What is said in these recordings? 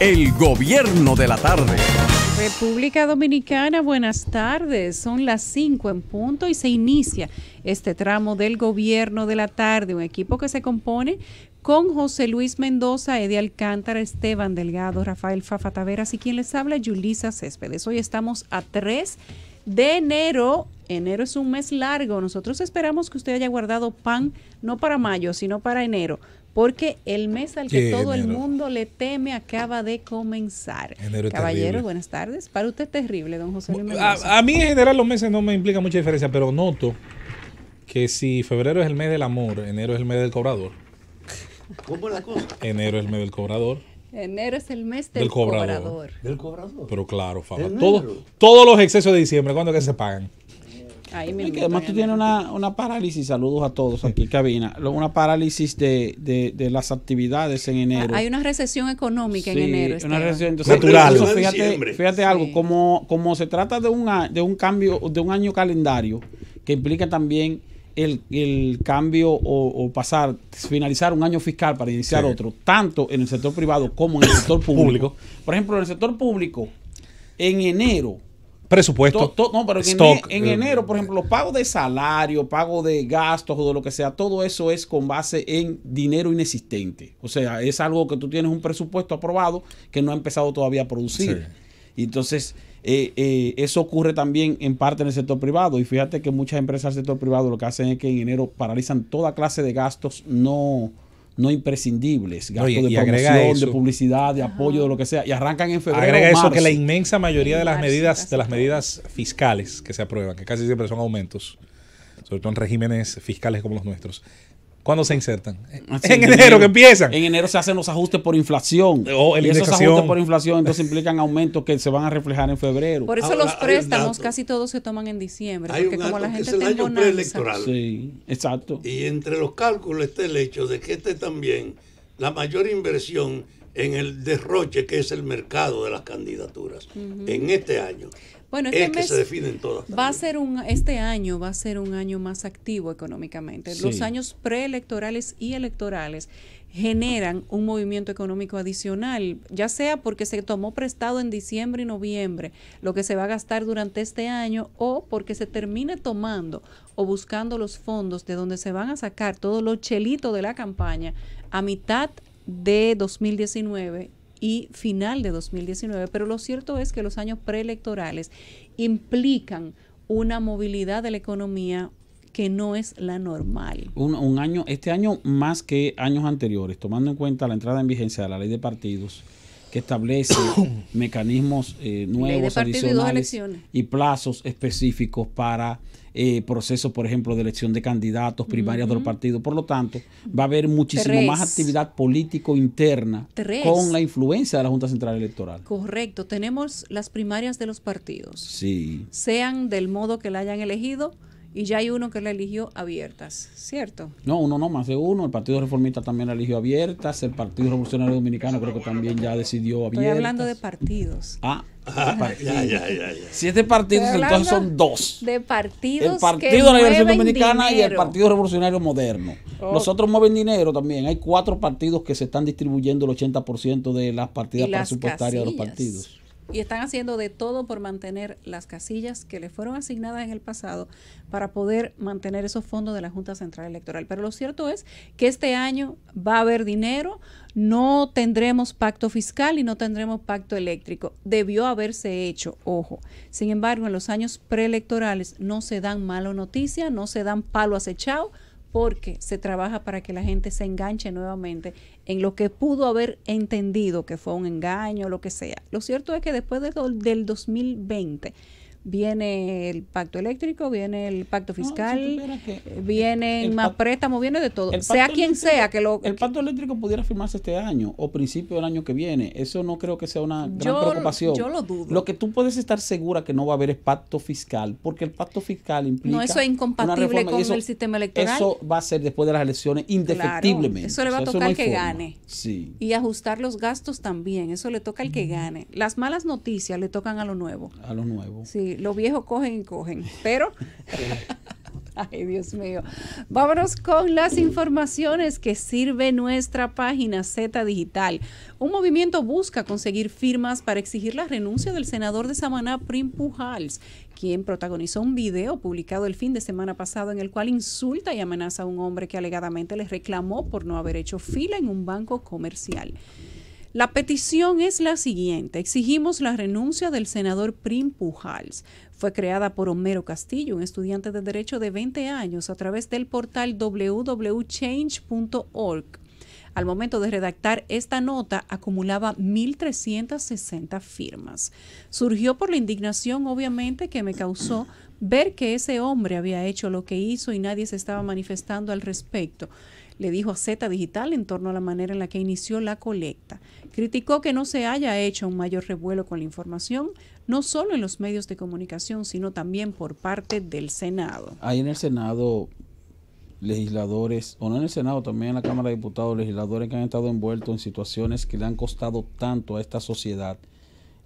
El gobierno de la tarde. República Dominicana, buenas tardes. Son las 5 en punto y se inicia este tramo del gobierno de la tarde, un equipo que se compone con José Luis Mendoza, Edi Alcántara, Esteban Delgado, Rafael Fafa Taveras y quien les habla, Yulisa Céspedes. Hoy estamos a 3 de enero. Enero es un mes largo. Nosotros esperamos que usted haya guardado pan no para mayo, sino para enero porque el mes al que todo el mundo le teme acaba de comenzar. Enero Caballero, buenas tardes. Para usted es terrible, don José Luis a, mí en general los meses no me implican mucha diferencia, pero noto que si febrero es el mes del amor, enero es el mes del cobrador. ¿Cómo la cosa? Enero es el mes del cobrador. Enero es el mes del, cobrador. Del cobrador. Pero claro, todos los excesos de diciembre, ¿cuándo que se pagan? además tú tienes una, parálisis, saludos a todos aquí cabina, una parálisis de, las actividades en ah, enero. Hay una recesión económica en enero. una recesión, natural. fíjate, algo, como, como se trata de un, de un cambio, de un año calendario, que implica también el, cambio o, pasar, finalizar un año fiscal para iniciar otro, tanto en el sector privado como en el sector público. Por ejemplo, en el sector público, en enero Presupuesto. no, pero stock, en, eh, enero, por ejemplo, pagos de salario, pago de gastos o de lo que sea, todo eso es con base en dinero inexistente. O sea, es algo que tú tienes un presupuesto aprobado que no ha empezado todavía a producir. Entonces, eh, eh, eso ocurre también en parte en el sector privado. Y fíjate que muchas empresas del sector privado lo que hacen es que en enero paralizan toda clase de gastos no no imprescindibles, gasto de promoción, de publicidad, de apoyo, de lo que sea, y arrancan en febrero. Agrega eso que la inmensa mayoría de las medidas, de las medidas fiscales que se aprueban, que casi siempre son aumentos, sobre todo en regímenes fiscales como los nuestros, ¿Cuándo se insertan? Ah, en, enero, que empiezan. En enero se hacen los ajustes por inflación. Oh, y esos ajustes por inflación entonces implican aumentos que se van a reflejar en febrero. Por eso los préstamos casi todos se toman en diciembre. porque como la gente es el año preelectoral. Sí, exacto. Y entre los cálculos está el hecho de que este también, la mayor inversión en el derroche que es el mercado de las candidaturas en este año. Bueno, es este Va a ser un, este año va a ser un año más activo económicamente. Los años preelectorales y electorales generan un movimiento económico adicional, ya sea porque se tomó prestado en diciembre y noviembre lo que se va a gastar durante este año o porque se termine tomando o buscando los fondos de donde se van a sacar todos los chelitos de la campaña a mitad de 2019 y final de 2019, pero lo cierto es que los años preelectorales implican una movilidad de la economía que no es la normal. Un, año, este año más que años anteriores, tomando en cuenta la entrada en vigencia de la ley de partidos, que establece mecanismos eh, nuevos adicionales y, plazos específicos para eh, procesos, por ejemplo, de elección de candidatos, primarias del partido. Por lo tanto, va a haber muchísimo más actividad político interna con la influencia de la Junta Central Electoral. Correcto, tenemos las primarias de los partidos. Sí. Sean del modo que la hayan elegido, y ya hay uno que la eligió abiertas, ¿cierto? No, uno no, más de uno. El Partido Reformista también la eligió abiertas. El Partido Revolucionario Dominicano creo que también ya decidió abiertas. Estoy hablando de partidos. Ah, ya, partidos. ya, ya, ya, partidos, entonces son dos. De partidos. El Partido revolucionario de Dominicana y el Partido Revolucionario Moderno. Oh. Los otros mueven dinero también. Hay cuatro partidos que se están distribuyendo el 80% de las partidas presupuestarias de los partidos y están haciendo de todo por mantener las casillas que le fueron asignadas en el pasado para poder mantener esos fondos de la Junta Central Electoral. Pero lo cierto es que este año va a haber dinero, no tendremos pacto fiscal y no tendremos pacto eléctrico. Debió haberse hecho, ojo. Sin embargo, en los años preelectorales no se dan mala noticia, no se dan palo acechado porque se trabaja para que la gente se enganche nuevamente en lo que pudo haber entendido que fue un engaño, lo que sea. Lo cierto es que después del 2020 viene el pacto eléctrico, viene el pacto fiscal, eh, viene más préstamos, viene de todo. Sea quien sea que lo... El pacto eléctrico pudiera firmarse este año o principio del año que viene. Eso no creo que sea una gran preocupación. Yo lo dudo. Lo que tú puedes estar segura que no va a haber es pacto fiscal, porque el pacto fiscal implica... No, eso es incompatible con el sistema electoral. Eso va a ser después de las elecciones indefectiblemente. eso le va a tocar que gane. Sí. Y ajustar los gastos también. Eso le toca al que gane. Las malas noticias le tocan a lo nuevo. A lo nuevo. Sí, los viejos cogen y cogen. Pero, ay Dios mío, vámonos con las informaciones que sirve nuestra página Z Digital. Un movimiento busca conseguir firmas para exigir la renuncia del senador de Samaná, Prim Pujals, quien protagonizó un video publicado el fin de semana pasado en el cual insulta y amenaza a un hombre que alegadamente le reclamó por no haber hecho fila en un banco comercial. La petición es la siguiente. Exigimos la renuncia del senador Prim Pujals. Fue creada por Homero Castillo, un estudiante de Derecho de 20 años, a través del portal www.change.org. Al momento de redactar esta nota acumulaba 1.360 firmas. Surgió por la indignación, obviamente, que me causó ver que ese hombre había hecho lo que hizo y nadie se estaba manifestando al respecto le dijo a Z Digital en torno a la manera en la que inició la colecta. Criticó que no se haya hecho un mayor revuelo con la información, no solo en los medios de comunicación, sino también por parte del Senado. Hay en el Senado legisladores, o no en el Senado, también en la Cámara de Diputados, legisladores que han estado envueltos en situaciones que le han costado tanto a esta sociedad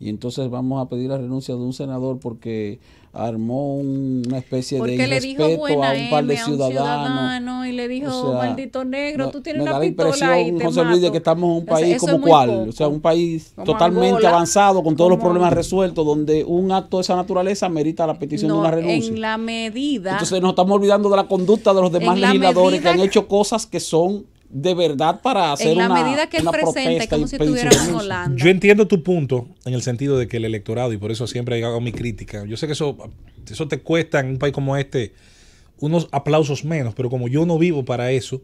y entonces vamos a pedir la renuncia de un senador porque armó una especie de irrespeto le dijo a un par de ciudadanos. y le dijo, maldito negro, tú tienes la pistola impresión, José Luis, de que estamos en un país como cual, o sea, un país totalmente avanzado, con todos los problemas resueltos, donde un acto de esa naturaleza merita la petición de una renuncia. En la medida... Entonces nos estamos olvidando de la conducta de los demás legisladores que han hecho cosas que son de verdad para hacer en la medida que presente, como si estuvieran en Holanda. Yo entiendo tu punto en el sentido de que el electorado, y por eso siempre hago mi crítica, yo sé que eso, eso te cuesta en un país como este unos aplausos menos, pero como yo no vivo para eso,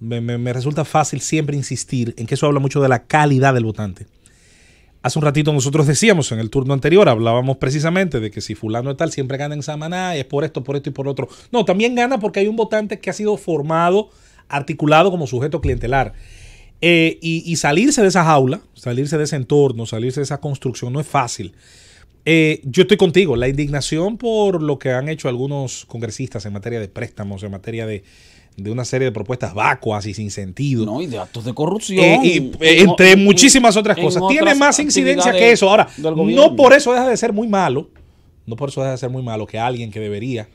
me, resulta fácil siempre insistir en que eso habla mucho de la calidad del votante. Hace un ratito nosotros decíamos en el turno anterior, hablábamos precisamente de que si fulano es tal siempre gana en Samaná, es por esto, por esto y por otro. No, también gana porque hay un votante que ha sido formado articulado como sujeto clientelar. Eh, y, salirse de esa jaula, salirse de ese entorno, salirse de esa construcción no es fácil. Eh, yo estoy contigo, la indignación por lo que han hecho algunos congresistas en materia de préstamos, en materia de, una serie de propuestas vacuas y sin sentido. No, y de actos de corrupción. Eh, y, entre muchísimas otras cosas. Tiene más incidencia que eso. Ahora, no por eso deja de ser muy malo, no por eso deja de ser muy malo que alguien que debería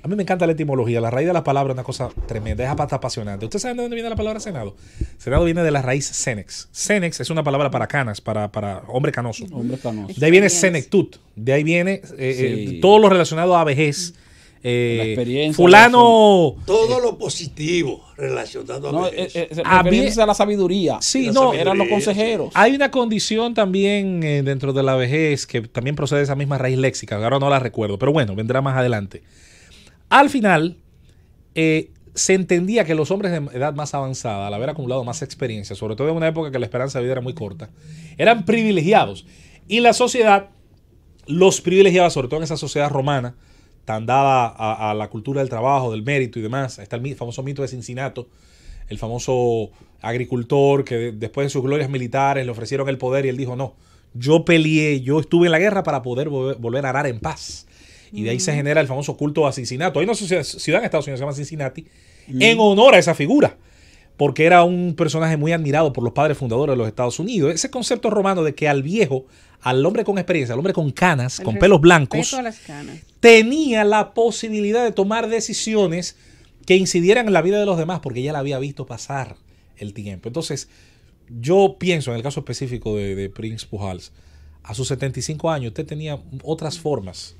a mí me encanta la etimología, la raíz de la palabra es una cosa tremenda, es apasionante. ¿Ustedes saben de dónde viene la palabra senado? Senado viene de la raíz senex. Senex es una palabra para canas, para, hombre canoso. Hombre canoso. De ahí viene senectud, de ahí viene eh, eh, todo lo relacionado a vejez. Eh, experiencia. fulano. Todo lo positivo relacionado a, la sabiduría. Sí, no, eran los consejeros. Hay una condición también dentro de la vejez que también procede de esa misma raíz léxica. Ahora no la recuerdo, pero bueno, vendrá más adelante. Al final, eh, se entendía que los hombres de edad más avanzada, al haber acumulado más experiencia, sobre todo en una época que la esperanza de vida era muy corta, eran privilegiados. Y la sociedad los privilegiaba, sobre todo en esa sociedad romana, tan dada a, la cultura del trabajo, del mérito y demás. Está el famoso mito de Cincinnato, el famoso agricultor que después de sus glorias militares le ofrecieron el poder y él dijo, no, yo peleé, yo estuve en la guerra para poder volver a arar en paz. Y de ahí se genera el famoso culto a Cincinnati. Hay una ciudad en Estados Unidos que se llama Cincinnati en honor a esa figura, porque era un personaje muy admirado por los padres fundadores de los Estados Unidos. Ese concepto romano de que al viejo, al hombre con experiencia, al hombre con canas, con pelos blancos, tenía la posibilidad de tomar decisiones que incidieran en la vida de los demás, porque ya la había visto pasar el tiempo. Entonces, yo pienso en el caso específico de, de Prince Pujals, a sus 75 años, usted tenía otras formas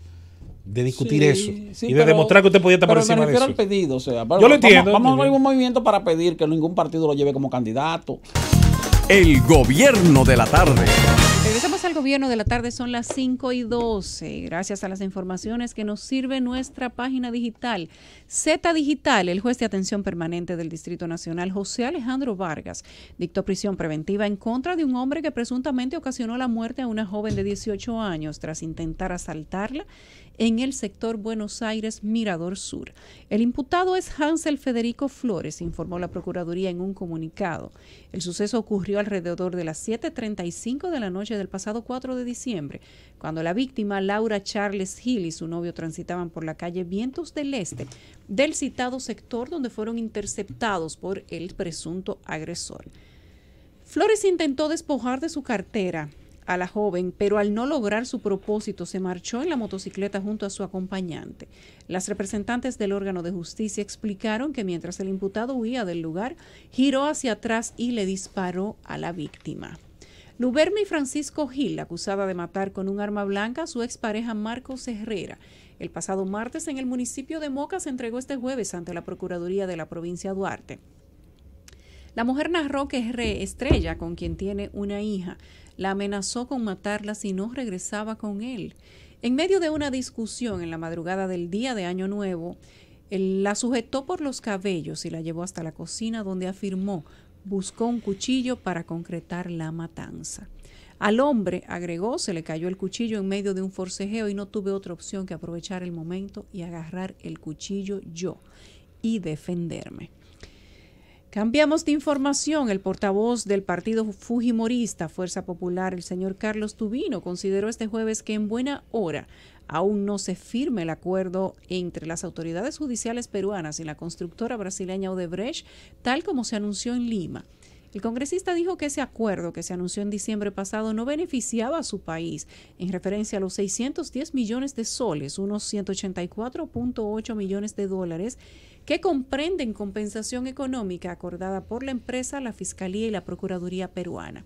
de discutir eso y de demostrar que usted podía estar por de eso. pedido, Yo lo entiendo. Vamos, a a un movimiento para pedir que ningún partido lo lleve como candidato. El gobierno de la tarde al Gobierno de la tarde son las 5 y 12. Gracias a las informaciones que nos sirve nuestra página digital Z Digital, el juez de atención permanente del Distrito Nacional, José Alejandro Vargas, dictó prisión preventiva en contra de un hombre que presuntamente ocasionó la muerte a una joven de 18 años tras intentar asaltarla en el sector Buenos Aires Mirador Sur. El imputado es Hansel Federico Flores, informó la Procuraduría en un comunicado. El suceso ocurrió alrededor de las 7.35 de la noche del pasado 4 de diciembre, cuando la víctima Laura Charles Hill y su novio transitaban por la calle Vientos del Este del citado sector donde fueron interceptados por el presunto agresor. Flores intentó despojar de su cartera a la joven, pero al no lograr su propósito se marchó en la motocicleta junto a su acompañante. Las representantes del órgano de justicia explicaron que mientras el imputado huía del lugar, giró hacia atrás y le disparó a la víctima. Lubermi Francisco Gil, acusada de matar con un arma blanca a su expareja Marcos Herrera. El pasado martes en el municipio de Moca se entregó este jueves ante la Procuraduría de la provincia Duarte. La mujer narró que Re Estrella, con quien tiene una hija, la amenazó con matarla si no regresaba con él. En medio de una discusión en la madrugada del día de Año Nuevo, la sujetó por los cabellos y la llevó hasta la cocina donde afirmó buscó un cuchillo para concretar la matanza. Al hombre, agregó, se le cayó el cuchillo en medio de un forcejeo y no tuve otra opción que aprovechar el momento y agarrar el cuchillo yo y defenderme. Cambiamos de información. El portavoz del partido Fujimorista Fuerza Popular, el señor Carlos Tubino, consideró este jueves que en buena hora aún no se firme el acuerdo entre las autoridades judiciales peruanas y la constructora brasileña Odebrecht, tal como se anunció en Lima. El congresista dijo que ese acuerdo que se anunció en diciembre pasado no beneficiaba a su país en referencia a los 610 millones de soles, unos 184.8 millones de dólares, que comprenden compensación económica acordada por la empresa, la Fiscalía y la Procuraduría peruana.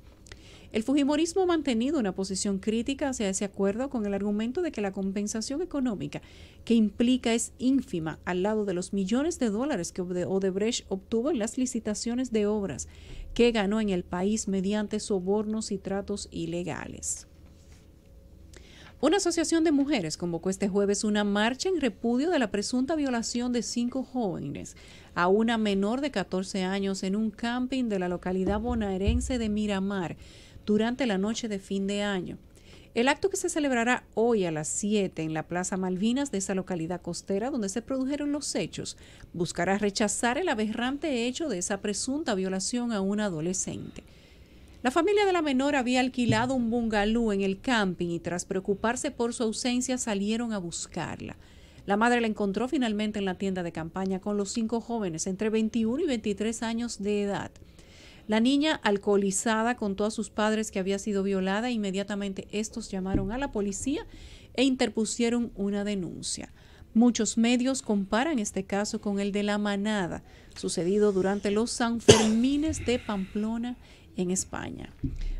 El Fujimorismo ha mantenido una posición crítica hacia ese acuerdo con el argumento de que la compensación económica que implica es ínfima al lado de los millones de dólares que Odebrecht obtuvo en las licitaciones de obras que ganó en el país mediante sobornos y tratos ilegales. Una asociación de mujeres convocó este jueves una marcha en repudio de la presunta violación de cinco jóvenes a una menor de 14 años en un camping de la localidad bonaerense de Miramar, durante la noche de fin de año. El acto que se celebrará hoy a las 7 en la Plaza Malvinas de esa localidad costera donde se produjeron los hechos buscará rechazar el aberrante hecho de esa presunta violación a un adolescente. La familia de la menor había alquilado un bungalú en el camping y tras preocuparse por su ausencia salieron a buscarla. La madre la encontró finalmente en la tienda de campaña con los cinco jóvenes entre 21 y 23 años de edad. La niña alcoholizada con todos sus padres que había sido violada, inmediatamente estos llamaron a la policía e interpusieron una denuncia. Muchos medios comparan este caso con el de la manada, sucedido durante los Sanfermines de Pamplona en España.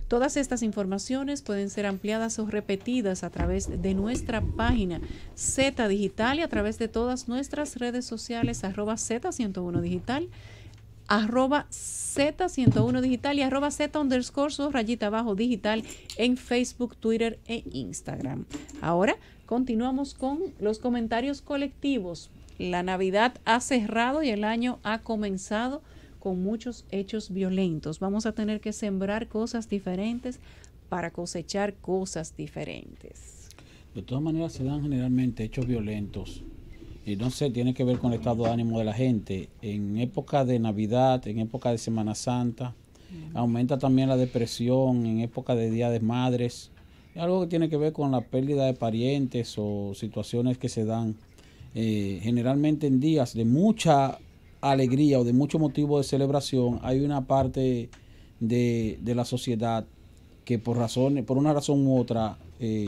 Todas estas informaciones pueden ser ampliadas o repetidas a través de nuestra página Z Digital y a través de todas nuestras redes sociales Z101 Digital arroba Z101 Digital y arroba Z underscore rayita abajo digital en Facebook, Twitter e Instagram. Ahora continuamos con los comentarios colectivos. La Navidad ha cerrado y el año ha comenzado con muchos hechos violentos. Vamos a tener que sembrar cosas diferentes para cosechar cosas diferentes. De todas maneras se dan generalmente hechos violentos y no sé, tiene que ver con el estado de ánimo de la gente. En época de Navidad, en época de Semana Santa, aumenta también la depresión, en época de Día de Madres, algo que tiene que ver con la pérdida de parientes o situaciones que se dan eh, generalmente en días de mucha alegría o de mucho motivo de celebración, hay una parte de, de la sociedad que por razones, por una razón u otra, eh,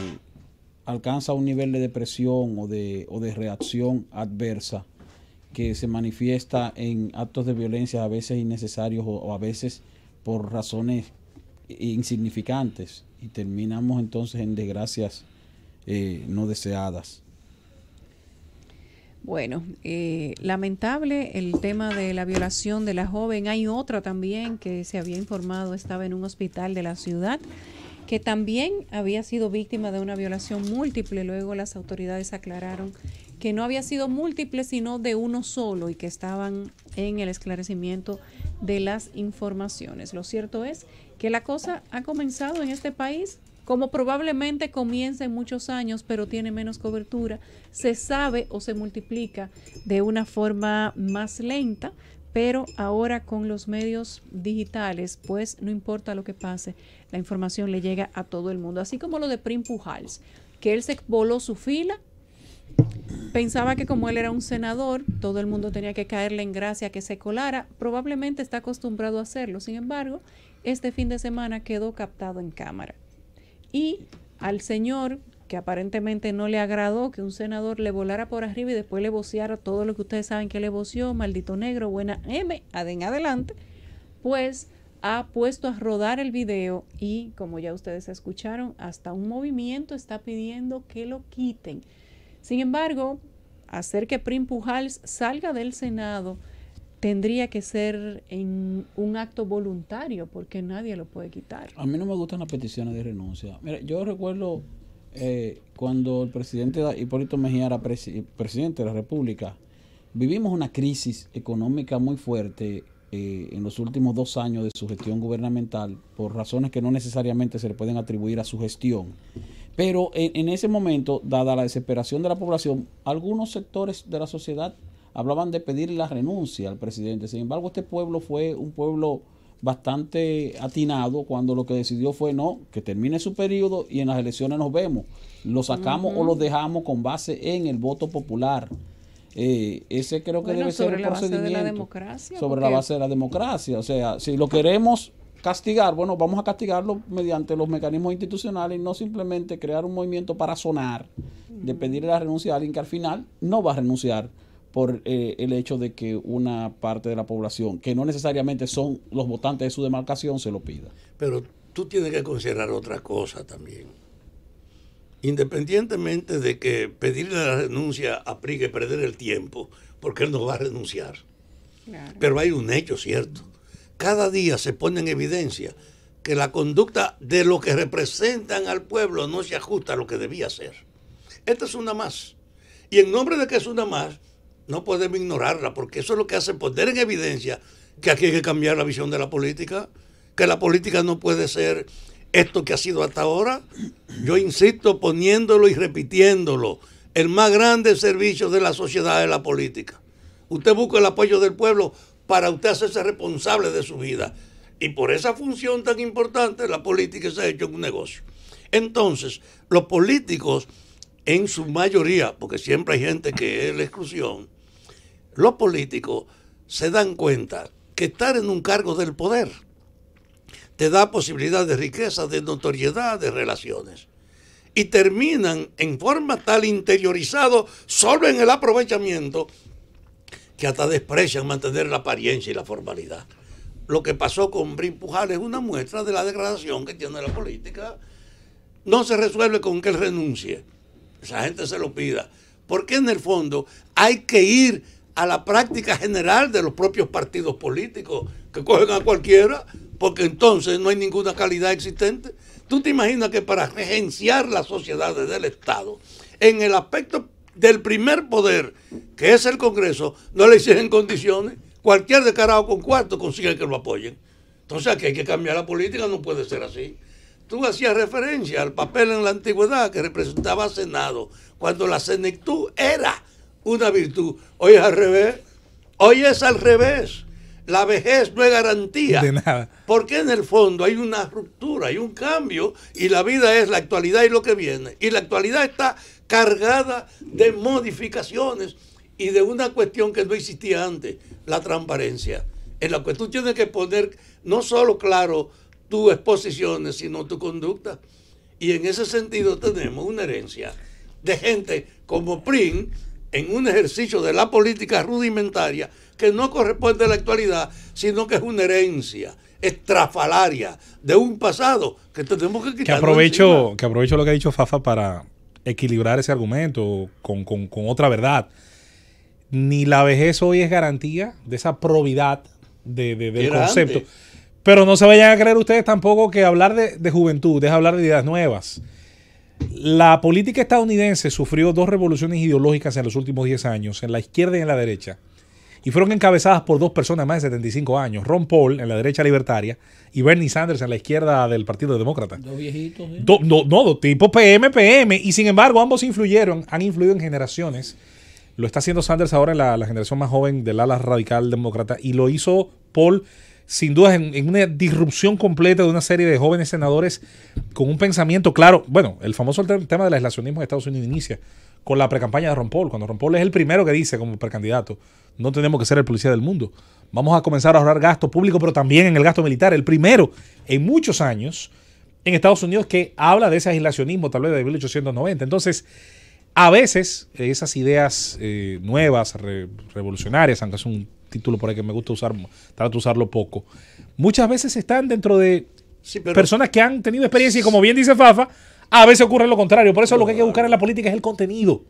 alcanza un nivel de depresión o de, o de reacción adversa que se manifiesta en actos de violencia a veces innecesarios o, a veces por razones insignificantes y terminamos entonces en desgracias eh, no deseadas. Bueno, eh, lamentable el tema de la violación de la joven. Hay otra también que se había informado estaba en un hospital de la ciudad que también había sido víctima de una violación múltiple. Luego las autoridades aclararon que no había sido múltiple, sino de uno solo y que estaban en el esclarecimiento de las informaciones. Lo cierto es que la cosa ha comenzado en este país como probablemente comienza en muchos años, pero tiene menos cobertura, se sabe o se multiplica de una forma más lenta pero ahora con los medios digitales, pues no importa lo que pase, la información le llega a todo el mundo. Así como lo de Prim Pujals, que él se voló su fila, pensaba que como él era un senador, todo el mundo tenía que caerle en gracia que se colara, probablemente está acostumbrado a hacerlo, sin embargo, este fin de semana quedó captado en cámara. Y al señor que aparentemente no le agradó que un senador le volara por arriba y después le voceara todo lo que ustedes saben que le voció, maldito negro, buena M, adén adelante, pues ha puesto a rodar el video y, como ya ustedes escucharon, hasta un movimiento está pidiendo que lo quiten. Sin embargo, hacer que Prim Pujals salga del Senado tendría que ser en un acto voluntario porque nadie lo puede quitar. A mí no me gustan las peticiones de renuncia. Mira, yo recuerdo eh, cuando el presidente Hipólito Mejía era presidente de la República, vivimos una crisis económica muy fuerte eh, en los últimos dos años de su gestión gubernamental por razones que no necesariamente se le pueden atribuir a su gestión. Pero en, en ese momento, dada la desesperación de la población, algunos sectores de la sociedad hablaban de pedir la renuncia al presidente. Sin embargo, este pueblo fue un pueblo bastante atinado cuando lo que decidió fue no, que termine su periodo y en las elecciones nos vemos. Lo sacamos o lo dejamos con base en el voto popular. Eh, ese creo que debe ser el procedimiento. Sobre la democracia. Sobre la base de la democracia. O sea, si lo queremos castigar, bueno, vamos a castigarlo mediante los mecanismos institucionales y no simplemente crear un movimiento para sonar, de pedirle la renuncia a alguien que al final no va a renunciar por eh, el hecho de que una parte de la población, que no necesariamente son los votantes de su demarcación, se lo pida. Pero tú tienes que considerar otra cosa también. Independientemente de que pedirle la renuncia aplique perder el tiempo, porque él no va a renunciar. Pero hay un hecho cierto. Cada día se pone en evidencia que la conducta de lo que representan al pueblo no se ajusta a lo que debía ser. Esta es una más. Y en nombre de que es una más, no podemos ignorarla, porque eso es lo que hace poner en evidencia que aquí hay que cambiar la visión de la política, que la política no puede ser esto que ha sido hasta ahora. Yo insisto poniéndolo y repitiéndolo. El más grande servicio de la sociedad es la política. Usted busca el apoyo del pueblo para usted hacerse responsable de su vida. Y por esa función tan importante, la política se ha hecho un negocio. Entonces, los políticos, en su mayoría, porque siempre hay gente que es la exclusión, los políticos se dan cuenta que estar en un cargo del poder te da posibilidad de riqueza, de notoriedad, de relaciones. Y terminan en forma tal interiorizado solo en el aprovechamiento que hasta desprecian mantener la apariencia y la formalidad. Lo que pasó con Brin Pujal es una muestra de la degradación que tiene la política. No se resuelve con que él renuncie. Esa gente se lo pida. Porque en el fondo hay que ir a la práctica general de los propios partidos políticos, que cogen a cualquiera, porque entonces no hay ninguna calidad existente. ¿Tú te imaginas que para regenciar las sociedades del Estado, en el aspecto del primer poder, que es el Congreso, no le exigen condiciones? Cualquier descarado con cuarto consigue que lo apoyen. Entonces aquí hay que cambiar la política, no puede ser así. Tú hacías referencia al papel en la antigüedad que representaba Senado, cuando la senectud era una virtud. Hoy es al revés. Hoy es al revés. La vejez no es garantía. De nada. Porque en el fondo hay una ruptura, hay un cambio y la vida es la actualidad y lo que viene. Y la actualidad está cargada de modificaciones y de una cuestión que no existía antes, la transparencia. En la cual tú tienes que poner no solo claro tus exposiciones, sino tu conducta. Y en ese sentido tenemos una herencia de gente como Prin, en un ejercicio de la política rudimentaria que no corresponde a la actualidad, sino que es una herencia estrafalaria de un pasado que tenemos que quitar. Que aprovecho, que aprovecho lo que ha dicho Fafa para equilibrar ese argumento con, otra verdad. Ni la vejez hoy es garantía de esa probidad de, del concepto. Pero no se vayan a creer ustedes tampoco que hablar de, de, juventud es hablar de ideas nuevas. La política estadounidense sufrió dos revoluciones ideológicas en los últimos 10 años, en la izquierda y en la derecha, y fueron encabezadas por dos personas más de 75 años, Ron Paul en la derecha libertaria y Bernie Sanders en la izquierda del Partido Demócrata. Dos viejitos. ¿eh? no, no, dos tipos PM, PM, y sin embargo ambos influyeron, han influido en generaciones. Lo está haciendo Sanders ahora en la, la generación más joven del ala radical demócrata y lo hizo Paul sin duda en, una disrupción completa de una serie de jóvenes senadores con un pensamiento claro. Bueno, el famoso tema del aislacionismo de Estados Unidos inicia con la precampaña de Ron Paul, cuando Ron Paul es el primero que dice como precandidato, no tenemos que ser el policía del mundo, vamos a comenzar a ahorrar gasto público, pero también en el gasto militar, el primero en muchos años en Estados Unidos que habla de ese aislacionismo tal vez de 1890. Entonces, a veces esas ideas eh, nuevas, revolucionarias, aunque es un título por ahí que me gusta usar, trato de usarlo poco. Muchas veces están dentro de personas que han tenido experiencia y como bien dice Fafa, a veces ocurre lo contrario. Por eso lo que hay que buscar en la política es el contenido.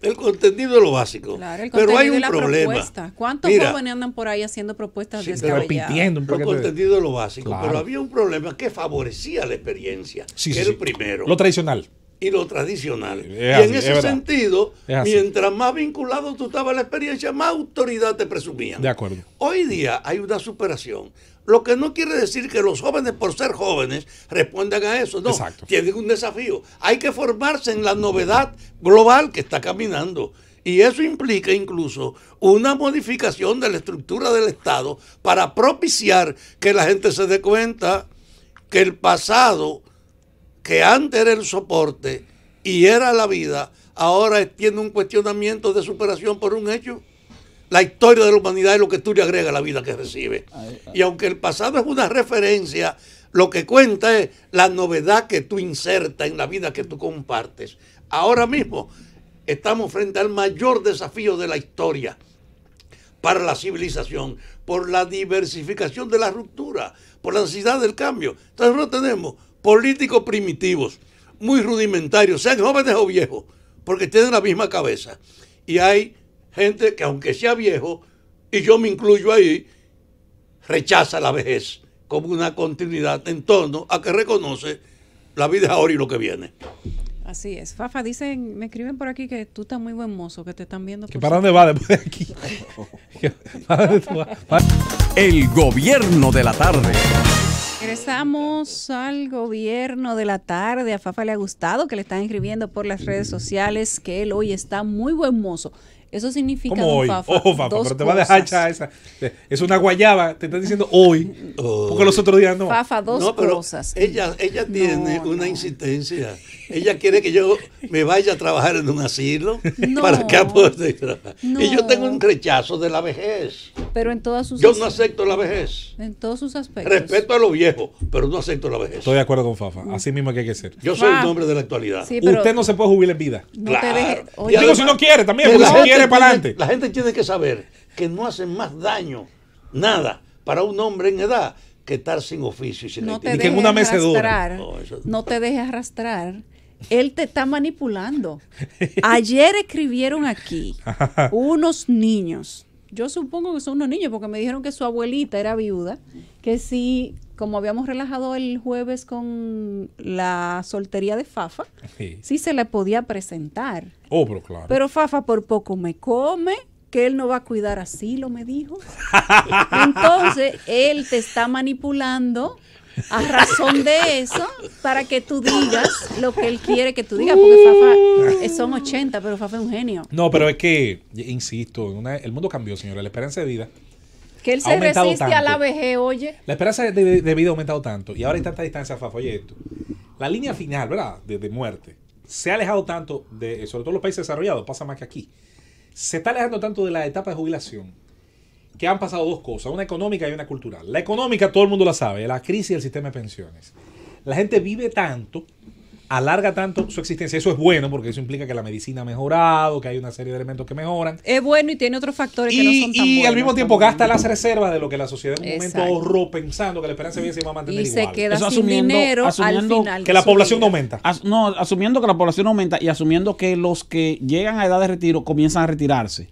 El contenido es lo básico. Claro, pero hay un problema. ¿Cuántos jóvenes andan por ahí haciendo propuestas sí, un El contenido lo básico. Pero había un problema que favorecía la experiencia. que el primero. Lo tradicional y lo tradicional. y en ese sentido, mientras más vinculado tú estabas a la experiencia, más autoridad te presumían. De acuerdo. Hoy día hay una superación. Lo que no quiere decir que los jóvenes, por ser jóvenes, respondan a eso. No, tiene tienen un desafío. Hay que formarse en la novedad global que está caminando. Y eso implica incluso una modificación de la estructura del Estado para propiciar que la gente se dé cuenta que el pasado que antes era el soporte y era la vida, ahora tiene un cuestionamiento de superación por un hecho. La historia de la humanidad es lo que tú le agregas a la vida que recibe. Y aunque el pasado es una referencia, lo que cuenta es la novedad que tú insertas en la vida que tú compartes. Ahora mismo estamos frente al mayor desafío de la historia para la civilización, por la diversificación de la ruptura, por la ansiedad del cambio. Entonces no tenemos políticos primitivos, muy rudimentarios, sean jóvenes o viejos, porque tienen la misma cabeza. Y hay gente que aunque sea viejo, y yo me incluyo ahí, rechaza la vejez como una continuidad en torno a que reconoce la vida ahora y lo que viene. Así es. Fafa, dicen, me escriben por aquí que tú estás muy buen mozo, que te están viendo. ¿Que para dónde va después de aquí? El gobierno de la tarde. Regresamos al gobierno de la tarde. A Fafa le ha gustado que le están escribiendo por las redes sociales que él hoy está muy buen mozo. Eso significa oh, Fafa, dos pero te va a dejar esa. Es una guayaba, te están diciendo hoy. Porque los otros días no. Fafa, dos cosas. Ella, ella tiene una insistencia. Ella quiere que yo me vaya a trabajar en un asilo para que Y yo tengo un rechazo de la vejez. Pero en todas sus Yo no acepto la vejez. En todos sus aspectos. Respeto a los viejos, pero no acepto la vejez. Estoy de acuerdo con Fafa. Así mismo que hay que ser. Yo soy un hombre de la actualidad. Usted no se puede jubilar en vida. claro. Te Digo, si no quiere, también, porque si quiere. La gente tiene que saber que no hacen más daño nada para un hombre en edad que estar sin oficio y sin no No, no te dejes arrastrar. Él te está manipulando. Ayer escribieron aquí unos niños. Yo supongo que son unos niños porque me dijeron que su abuelita era viuda, que si como habíamos relajado el jueves con la soltería de Fafa, sí, se le podía presentar. Oh, pero claro. Pero Fafa por poco me come que él no va a cuidar así, lo me dijo. Entonces, él te está manipulando a razón de eso para que tú digas lo que él quiere que tú digas, porque Fafa son 80, pero Fafa es un genio. No, pero es que, insisto, el mundo cambió, señora, la esperanza de vida que él se resiste a la oye. La esperanza de, vida ha aumentado tanto y ahora hay tanta distancia, Fafo, oye esto. La línea final, ¿verdad? De, de, muerte. Se ha alejado tanto de, eh, sobre todo los países desarrollados, pasa más que aquí. Se está alejando tanto de la etapa de jubilación que han pasado dos cosas, una económica y una cultural. La económica todo el mundo la sabe, la crisis del sistema de pensiones. La gente vive tanto alarga tanto su existencia. Eso es bueno porque eso implica que la medicina ha mejorado, que hay una serie de elementos que mejoran. Es bueno y tiene otros factores que no son tan Y al mismo tiempo gasta las reservas de lo que la sociedad en un momento ahorró pensando que la esperanza de vida se iba a mantener y igual. se queda sin dinero al final que la población no aumenta. no, asumiendo que la población aumenta y asumiendo que los que llegan a edad de retiro comienzan a retirarse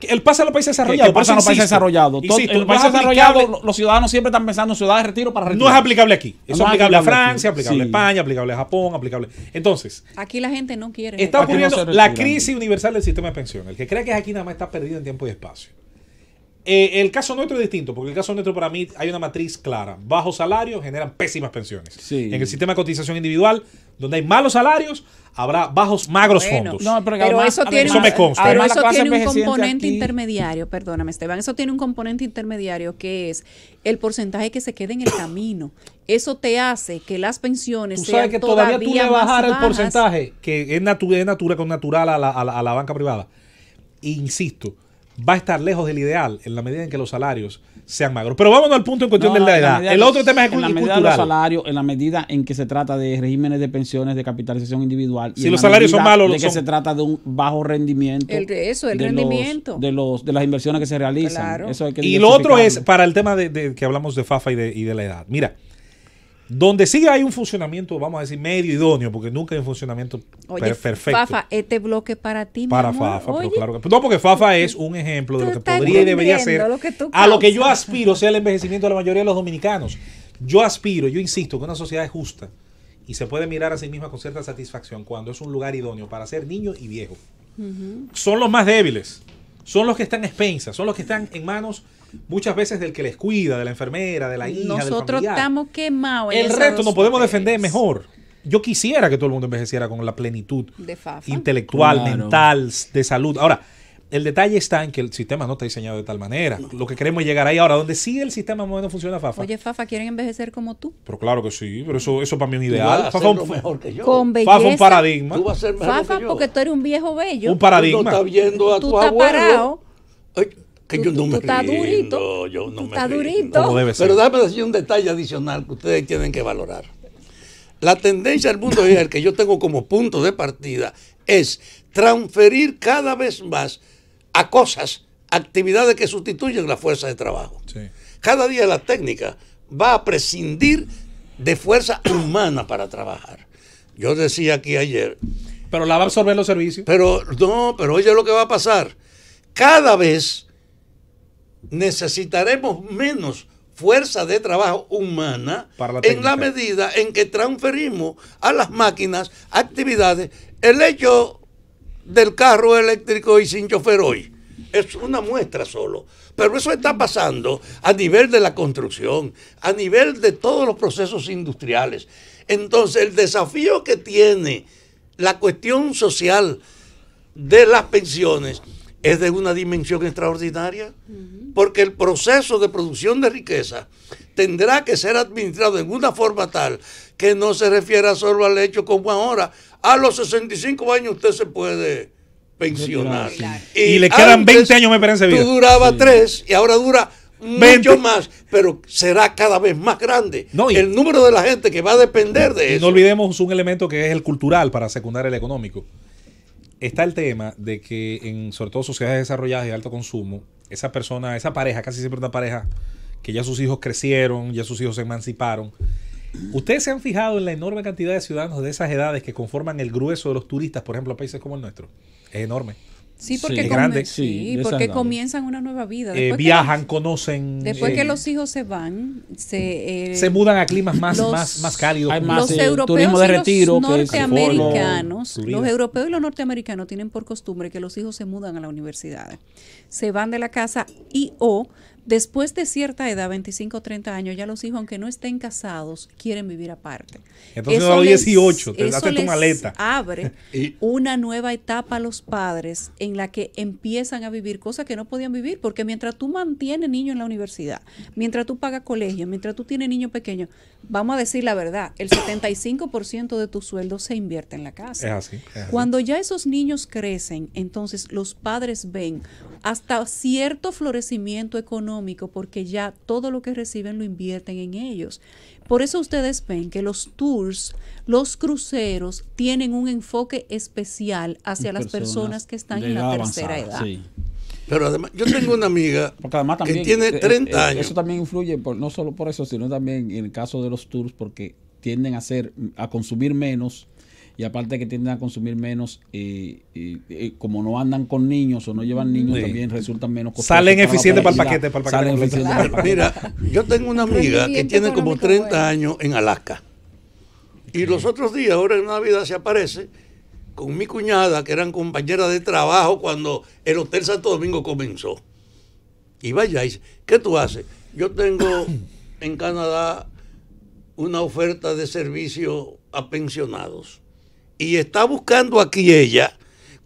el pasa a los países desarrollados. El a los países desarrollados. los ciudadanos siempre están pensando en ciudades de retiro para retirar. No es aplicable aquí. Eso es aplicable, a Francia, aplicable a España, aplicable a Japón, aplicable. Entonces. Aquí la gente no quiere. Está ocurriendo la crisis universal del sistema de pensiones. El que cree que es aquí nada más está perdido en tiempo y espacio. Eh, el caso nuestro es distinto, porque el caso nuestro para mí hay una matriz clara. Bajos salarios generan pésimas pensiones. En el sistema de cotización individual, donde hay malos salarios, habrá bajos magros fondos. pero, eso tiene, me consta. Pero eso tiene un componente intermediario, perdóname Esteban, eso tiene un componente intermediario que es el porcentaje que se queda en el camino. Eso te hace que las pensiones ¿Tú sabes que todavía, tú le bajar el porcentaje, que es, natural a la, banca privada. insisto, va a estar lejos del ideal en la medida en que los salarios sean magros. Pero vámonos al punto en cuestión de la edad. el otro tema es en la medida cultural. los salarios, en la medida en que se trata de regímenes de pensiones de capitalización individual. Y si los salarios son malos, de que se trata de un bajo rendimiento. El, eso, el rendimiento. de, los, de las inversiones que se realizan. y lo otro es para el tema de, que hablamos de FAFA y de la edad. Mira, donde sí hay un funcionamiento, vamos a decir, medio idóneo, porque nunca hay un funcionamiento Oye, perfecto. Fafa, este bloque para ti. Para Fafa, claro No, porque Fafa es un ejemplo de lo que podría y debería ser. a lo que yo aspiro sea el envejecimiento de la mayoría de los dominicanos. Yo aspiro, yo insisto, que una sociedad es justa y se puede mirar a sí misma con cierta satisfacción cuando es un lugar idóneo para ser niño y viejo. Son los más débiles, son los que están expensas, son los que están en manos muchas veces del que les cuida, de la enfermera, de la hija. Nosotros estamos quemados. El resto nos podemos defender mejor. Yo quisiera que todo el mundo envejeciera con la plenitud intelectual, mental, de salud. Ahora, el detalle está en que el sistema no está diseñado de tal manera. Lo que queremos es llegar ahí ahora, donde sí el sistema más funciona, Fafa. Oye, Fafa, ¿quieren envejecer como tú? Pero claro que sí, pero eso, eso para mí es un ideal. Fafa, mejor que yo. Con Fafa, un paradigma. Tú vas a ser mejor Fafa, que yo. porque tú eres un viejo bello. Un paradigma. Tú no estás viendo a tu abuelo. Que yo no me Está durito. durito. Pero déjame decir un detalle adicional que ustedes tienen que valorar. La tendencia del mundo el que yo tengo como punto de partida es transferir cada vez más a cosas, actividades que sustituyen la fuerza de trabajo. Cada día la técnica va a prescindir de fuerza humana para trabajar. Yo decía aquí ayer. Pero la va a absorber los servicios. Pero no, pero oye lo que va a pasar. Cada vez necesitaremos menos fuerza de trabajo humana en la medida en que transferimos a las máquinas actividades. El hecho del carro eléctrico y sin chofer hoy es una muestra solo. Pero eso está pasando a nivel de la construcción, a nivel de todos los procesos industriales. Entonces, el desafío que tiene la cuestión social de las pensiones es de una dimensión extraordinaria, porque el proceso de producción de riqueza tendrá que ser administrado en una forma tal que no se refiera solo al hecho como ahora, a los 65 años usted se puede pensionar. Y, le quedan 20 años de parece de Tú duraba tres y ahora dura mucho más, pero será cada vez más grande. No, el número de la gente que va a depender de eso. No olvidemos un elemento que es el cultural para secundar el económico está el tema de que en sobre todo sociedades desarrolladas de alto consumo, esa persona, esa pareja, casi siempre una pareja, que ya sus hijos crecieron, ya sus hijos se emanciparon. ¿Ustedes se han fijado en la enorme cantidad de ciudadanos de esas edades que conforman el grueso de los turistas, por ejemplo, a países como el nuestro? Es enorme. Sí, porque, comienzan una nueva vida. Eh, viajan, conocen. Después que eh, los hijos se van, se, eh, mudan a climas más, más, más cálidos. más, los europeos de retiro, los norteamericanos, los europeos y los norteamericanos tienen por costumbre que los hijos se mudan a la universidad. Se van de la casa y o después de cierta edad, 25 o 30 años, ya los hijos, aunque no estén casados, quieren vivir aparte. Entonces a los 18 te haces tu maleta. Abre una nueva etapa a los padres en la que empiezan a vivir cosas que no podían vivir, porque mientras tú mantienes niño en la universidad, mientras tú pagas colegio, mientras tú tienes niño pequeño, vamos a decir la verdad, el 75% de tu sueldo se invierte en la casa. es así. Cuando ya esos niños crecen, entonces los padres ven hasta cierto florecimiento económico porque ya todo lo que reciben lo invierten en ellos. Por eso ustedes ven que los tours, los cruceros tienen un enfoque especial hacia las personas que están en la tercera edad. Pero además, yo tengo una amiga que tiene 30 eh, eh, eh, años. Eso también influye, no solo por eso, sino también en el caso de los tours, porque tienden a, hacer, a consumir menos y aparte que tienden a consumir menos, eh, eh, eh, como no andan con niños o no llevan niños, también resultan menos costosos. Salen eficientes para, el paquete. Para el paquete, Mira, yo tengo una amiga que tiene como 30 años en Alaska. Y los otros días, ahora en Navidad, se aparece con mi cuñada, que eran compañeras de trabajo cuando el Hotel Santo Domingo comenzó. Y vaya, dice, ¿qué tú haces? Yo tengo en Canadá una oferta de servicio a pensionados y está buscando aquí ella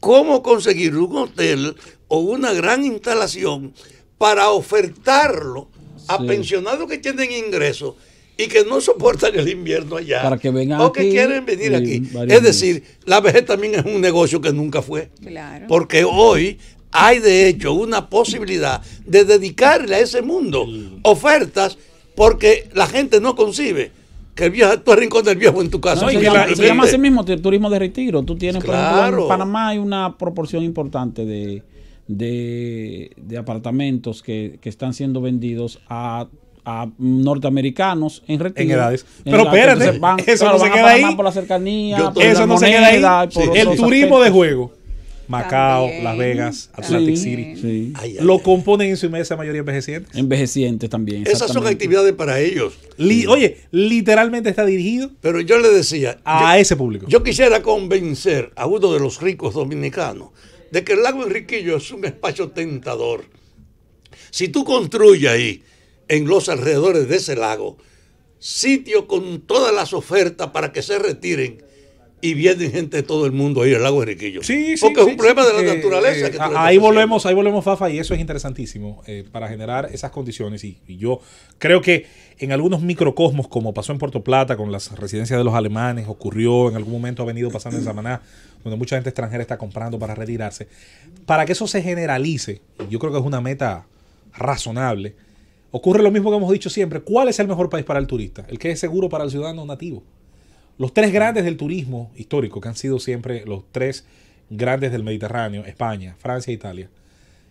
cómo conseguir un hotel o una gran instalación para ofertarlo a pensionados que tienen ingresos y que no soportan el invierno allá para que vengan o que quieren venir aquí. Es decir, la vejez también es un negocio que nunca fue. Porque hoy hay de hecho una posibilidad de dedicarle a ese mundo ofertas porque la gente no concibe que el viejo, el viejo en tu casa. se, llama, así mismo turismo de retiro. Tú tienes, por ejemplo, en Panamá hay una proporción importante de, de, apartamentos que, que están siendo vendidos a a norteamericanos en retiro. edades. Pero espérate, van, eso no se queda ahí. Por la cercanía, El turismo de juego. Macao, Las Vegas, Atlantic City. lo componen en su inmensa mayoría envejecientes. Envejecientes también. Esas son actividades para ellos. oye, literalmente está dirigido. Pero yo le decía. A ese público. Yo quisiera convencer a uno de los ricos dominicanos de que el lago Enriquillo es un espacio tentador. Si tú construyes ahí, en los alrededores de ese lago, sitio con todas las ofertas para que se retiren y viene gente de todo el mundo ahí al lago de Sí, sí. Porque es un problema de la eh, naturaleza. Eh, ahí volvemos, ahí volvemos, Fafa, y eso es interesantísimo eh, para generar esas condiciones. Y, yo creo que en algunos microcosmos, como pasó en Puerto Plata con las residencias de los alemanes, ocurrió en algún momento, ha venido pasando en Samaná, donde mucha gente extranjera está comprando para retirarse. Para que eso se generalice, yo creo que es una meta razonable. Ocurre lo mismo que hemos dicho siempre. ¿Cuál es el mejor país para el turista? El que es seguro para el ciudadano nativo. Los tres grandes del turismo histórico, que han sido siempre los tres grandes del Mediterráneo, España, Francia e Italia,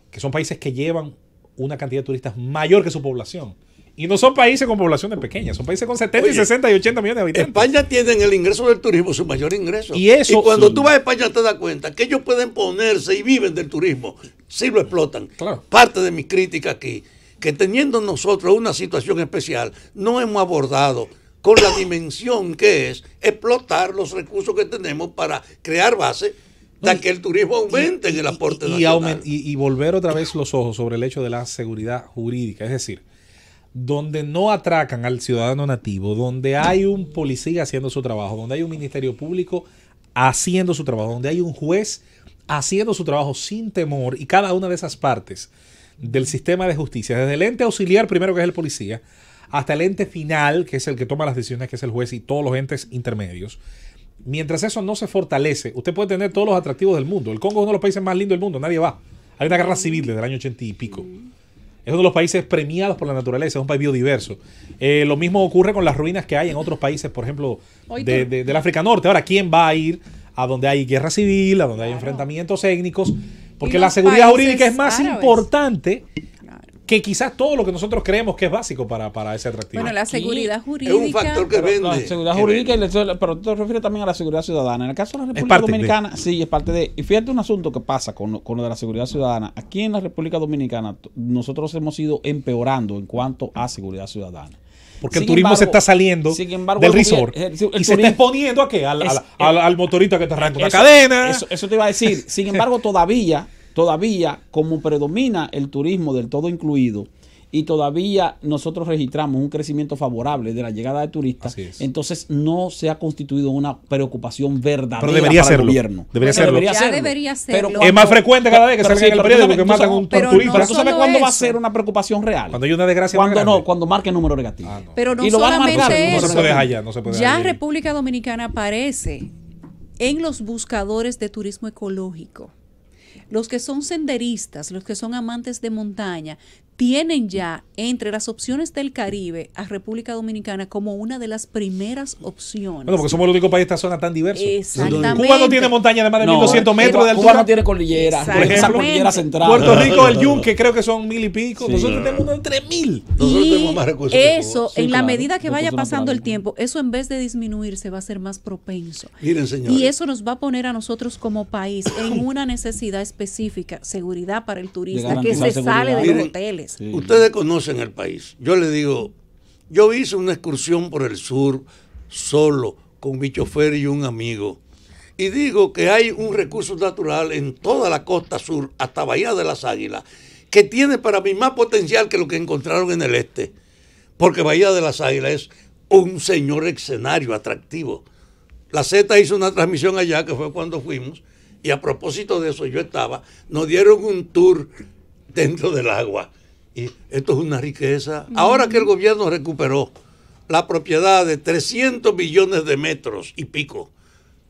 que son países que llevan una cantidad de turistas mayor que su población. Y no son países con poblaciones pequeñas, son países con 70, 60 y 80 millones de habitantes. España tiene el ingreso del turismo su mayor ingreso. Y, eso, cuando tú vas a España te das cuenta que ellos pueden ponerse y viven del turismo, si lo explotan. Parte de mi crítica aquí, que teniendo nosotros una situación especial, no hemos abordado con la dimensión que es explotar los recursos que tenemos para crear base para que el turismo aumente en el aporte y, y, y, volver otra vez los ojos sobre el hecho de la seguridad jurídica, es decir, donde no atracan al ciudadano nativo, donde hay un policía haciendo su trabajo, donde hay un ministerio público haciendo su trabajo, donde hay un juez haciendo su trabajo sin temor y cada una de esas partes del sistema de justicia, desde el ente auxiliar primero que es el policía, hasta el ente final, que es el que toma las decisiones, que es el juez y todos los entes intermedios. Mientras eso no se fortalece, usted puede tener todos los atractivos del mundo. El Congo es uno de los países más lindos del mundo, nadie va. Hay una guerra civil desde el año ochenta y pico. Es uno de los países premiados por la naturaleza, es un país biodiverso. Eh, lo mismo ocurre con las ruinas que hay en otros países, por ejemplo, del África Norte. Ahora, ¿quién va a ir a donde hay guerra civil, a donde hay enfrentamientos étnicos? Porque la seguridad jurídica es más importante que quizás todo lo que nosotros creemos que es básico para, para ese atractivo. Bueno, la seguridad jurídica. Es un factor que vende. La seguridad jurídica, pero te refieres también a la seguridad ciudadana. En el caso de la República Dominicana, sí, es parte de. Y fíjate un asunto que pasa con, con, lo de la seguridad ciudadana. Aquí en la República Dominicana, nosotros hemos ido empeorando en cuanto a seguridad ciudadana. Porque el turismo se está saliendo del resort. y se está exponiendo a qué? Al, motorista que te arranca una cadena. Eso, eso te iba a decir. sin embargo, todavía todavía como predomina el turismo del todo incluido, y todavía nosotros registramos un crecimiento favorable de la llegada de turistas, entonces no se ha constituido una preocupación verdadera debería para el gobierno. Debería Debería, ya serlo. debería es más frecuente cada vez que se sí, el periódico porque matan un turista. Pero tú sabes cuándo va a ser una preocupación real. Cuando hay una desgracia Cuando no, cuando marque número negativo. Ah, pero no y lo solamente a marcar, No se puede dejar. Ya República Dominicana aparece en los buscadores de turismo ecológico los que son senderistas, los que son amantes de montaña, tienen ya entre las opciones del Caribe a República Dominicana como una de las primeras opciones. Bueno, porque somos el único país de esta zona tan diverso. Cuba no tiene montaña de más de 1200 metros de altura. no tiene cordillera, por ejemplo, cordillera central. Puerto Rico, el Yunque, creo que son mil y pico. Nosotros tenemos entre mil Nosotros y tenemos más recursos. Eso, en la medida que vaya pasando el tiempo, eso en vez de disminuirse va a ser más propenso. Miren, señor. Y eso nos va a poner a nosotros como país en una necesidad específica, seguridad para el turista que se sale de los hoteles. Ustedes conocen el país. Yo le digo, yo hice una excursión por el sur solo con mi chofer y un amigo. Y digo que hay un recurso natural en toda la costa sur, hasta Bahía de las Águilas, que tiene para mí más potencial que lo que encontraron en el este. Porque Bahía de las Águilas es un señor escenario atractivo. La Z hizo una transmisión allá, que fue cuando fuimos, y a propósito de eso, yo estaba, nos dieron un tour dentro del agua. Y esto es una riqueza. Ahora que el gobierno recuperó la propiedad de 300 millones de metros y pico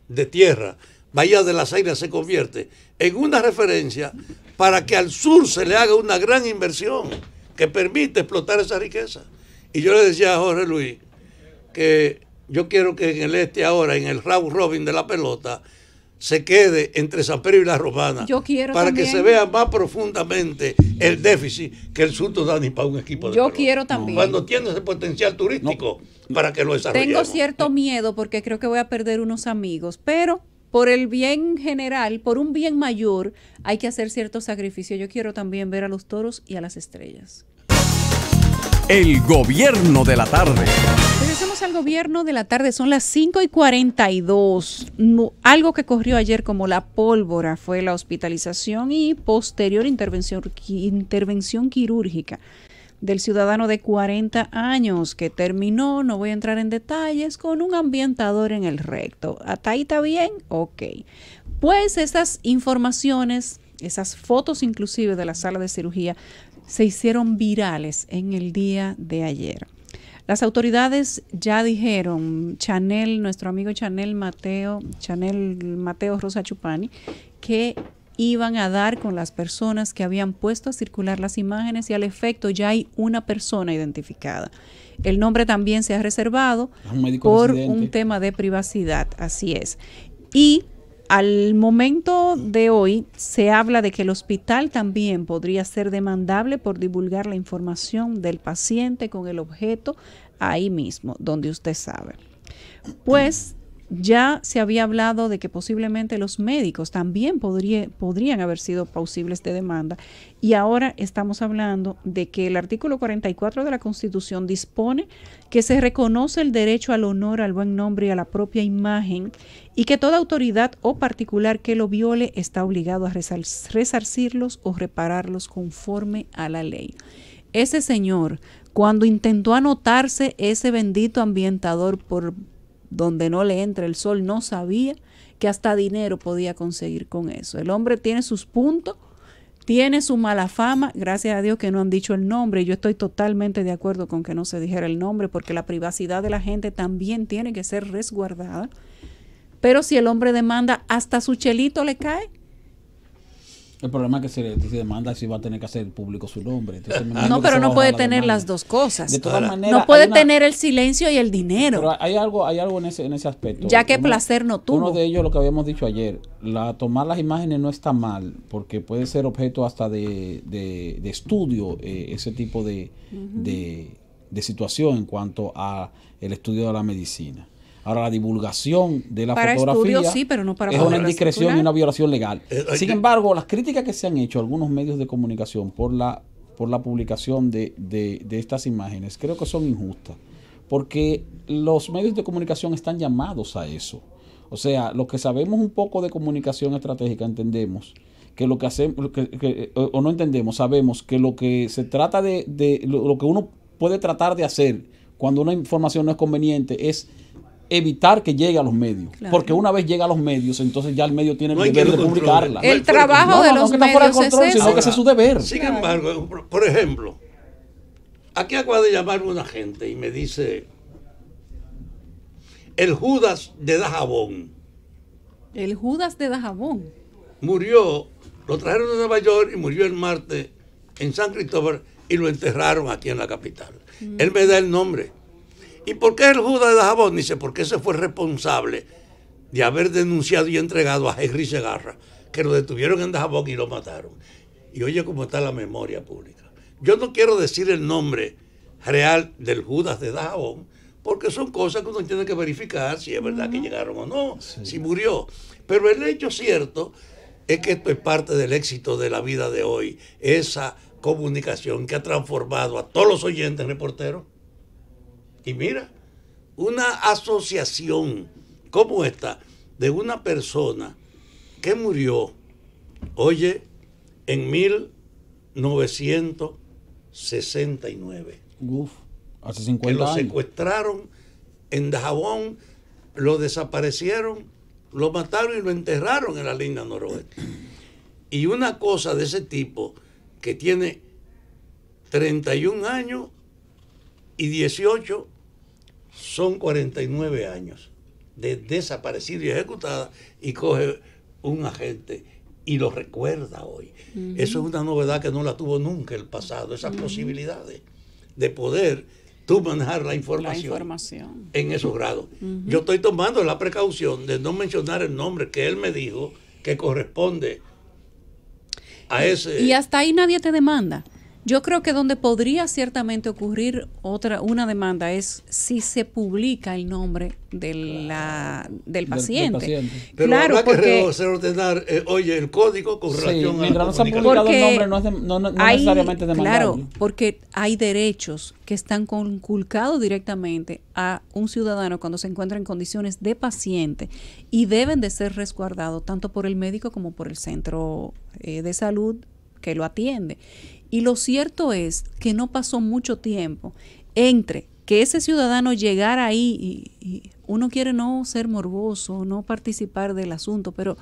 de tierra, Bahía de las Aires se convierte en una referencia para que al sur se le haga una gran inversión que permite explotar esa riqueza. Y yo le decía a Jorge Luis que yo quiero que en el este ahora, en el round robin de la pelota, se quede entre San y la Romana para que se vea más profundamente el déficit que el susto da ni para un equipo de Yo quiero también. Cuando tiene ese potencial turístico para que lo desarrolle. Tengo cierto miedo porque creo que voy a perder unos amigos, pero por el bien general, por un bien mayor, hay que hacer cierto sacrificio. Yo quiero también ver a los toros y a las estrellas. El gobierno de la tarde. Regresamos pues al gobierno de la tarde, son las 5 y 42. No, algo que corrió ayer como la pólvora fue la hospitalización y posterior intervención, intervención quirúrgica del ciudadano de 40 años que terminó, no voy a entrar en detalles, con un ambientador en el recto. a ahí está bien? Ok. Pues esas informaciones esas fotos inclusive de la sala de cirugía se hicieron virales en el día de ayer. Las autoridades ya dijeron, Chanel, nuestro amigo Chanel Mateo, Chanel Mateo Rosa Chupani, que iban a dar con las personas que habían puesto a circular las imágenes y al efecto ya hay una persona identificada. El nombre también se ha reservado por un tema de privacidad, así es. Y al momento de hoy se habla de que el hospital también podría ser demandable por divulgar la información del paciente con el objeto ahí mismo, donde usted sabe. Pues ya se había hablado de que posiblemente los médicos también podrían haber sido pausibles de demanda y ahora estamos hablando de que el artículo 44 de la Constitución dispone que se reconoce el derecho al honor, al buen nombre y a la propia imagen y que toda autoridad o particular que lo viole está obligado a resarcirlos o repararlos conforme a la ley. Ese señor, cuando intentó anotarse ese bendito ambientador por donde no le entra el sol, no sabía que hasta dinero podía conseguir con eso. El hombre tiene sus puntos, tiene su mala fama, gracias a Dios que no han dicho el nombre. Yo estoy totalmente de acuerdo con que no se dijera el nombre, porque la privacidad de la gente también tiene que ser resguardada. Pero si el hombre demanda, hasta su chelito le cae, el problema es que se demanda, si va a tener que hacer público su nombre. Ah, no, pero no puede tener las dos cosas. no puede tener el silencio y el dinero. Pero hay algo, hay algo en ese, en ese aspecto. Ya que placer no tuvo. Uno de ellos, lo que habíamos dicho ayer, la tomar las imágenes no está mal, porque puede ser objeto hasta de, estudio eh, ese tipo de, de, de situación en cuanto a el estudio de la medicina. Ahora, la divulgación de la fotografía es una indiscreción y una violación legal. Eh, eh, Sin eh, embargo, las críticas que se han hecho algunos medios de comunicación por la, por la publicación de, de, estas imágenes creo que son injustas, porque los medios de comunicación están llamados a eso. O sea, los que sabemos un poco de comunicación estratégica entendemos que lo que hacemos, o no entendemos, sabemos que lo que se trata de, lo que uno puede tratar de hacer cuando una información no es conveniente es evitar que llegue a los medios. Porque una vez llega a los medios, entonces ya el medio tiene el deber de publicarla. El trabajo de los que medios control, es sino que es su deber. Sin embargo, por ejemplo, aquí acaba de llamarme una gente y me dice, el Judas de Dajabón. El Judas de Dajabón. Murió, lo trajeron de Nueva York y murió el martes en San Cristóbal y lo enterraron aquí en la capital. Mm. Él me da el nombre. ¿Y por qué el Judas de Dajabón? Dice, porque se fue responsable de haber denunciado y entregado a Henry Segarra, que lo detuvieron en Dajabón y lo mataron. Y oye cómo está la memoria pública. Yo no quiero decir el nombre real del Judas de Dajabón, porque son cosas que uno tiene que verificar si es verdad que llegaron o no, si murió. Pero el hecho cierto es que esto es parte del éxito de la vida de hoy, esa comunicación que ha transformado a todos los oyentes reporteros. Y mira, una asociación como esta de una persona que murió, oye, en 1969. Uf, hace 50 años. Lo secuestraron en Dajabón, lo desaparecieron, lo mataron y lo enterraron en la línea noroeste. Y una cosa de ese tipo que tiene 31 años y 18 son 49 años de desaparecido y ejecutada y coge un agente y lo recuerda hoy. Eso es una novedad que no la tuvo nunca el pasado, esas posibilidades de poder tú manejar la información, en esos grados. Yo estoy tomando la precaución de no mencionar el nombre que él me dijo que corresponde a ese... Y hasta ahí nadie te demanda. Yo creo que donde podría ciertamente ocurrir otra una demanda es si se publica el nombre de la, del paciente. claro, porque, eh, el código con no el nombre, no, es hay, Claro, porque hay derechos que están conculcados directamente a un ciudadano cuando se encuentra en condiciones de paciente y deben de ser resguardados tanto por el médico como por el centro eh, de salud que lo atiende. Y lo cierto es que no pasó mucho tiempo entre que ese ciudadano llegara ahí y, uno quiere no ser morboso, no participar del asunto, pero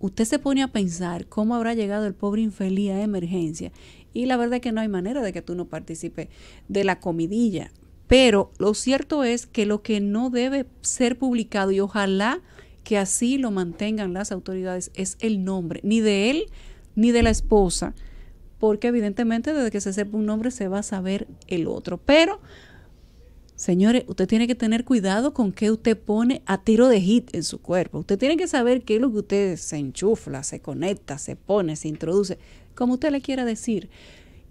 usted se pone a pensar cómo habrá llegado el pobre infeliz a emergencia. Y la verdad es que no hay manera de que tú no participes de la comidilla. Pero lo cierto es que lo que no debe ser publicado, y ojalá que así lo mantengan las autoridades, es el nombre, ni de él ni de la esposa, porque evidentemente desde que se sepa un nombre se va a saber el otro. Pero, señores, usted tiene que tener cuidado con qué usted pone a tiro de hit en su cuerpo. Usted tiene que saber qué es lo que usted se enchufla, se conecta, se pone, se introduce, como usted le quiera decir.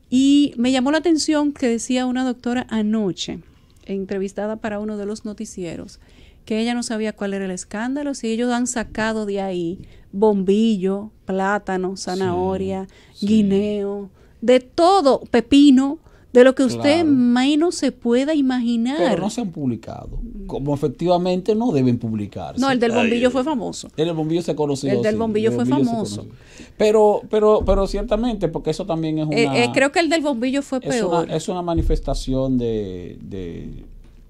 Y me llamó la atención que decía una doctora anoche, entrevistada para uno de los noticieros, que ella no sabía cuál era el escándalo, si ellos han sacado de ahí bombillo, plátano, zanahoria, guineo, de todo, pepino, de lo que usted menos se pueda imaginar. Pero no se han publicado, como efectivamente no deben publicarse. No, el del bombillo fue famoso. El del bombillo se conoció. El del bombillo, fue famoso. Pero, pero, pero ciertamente, porque eso también es eh, una... Eh, creo que el del bombillo fue peor. es una manifestación de, de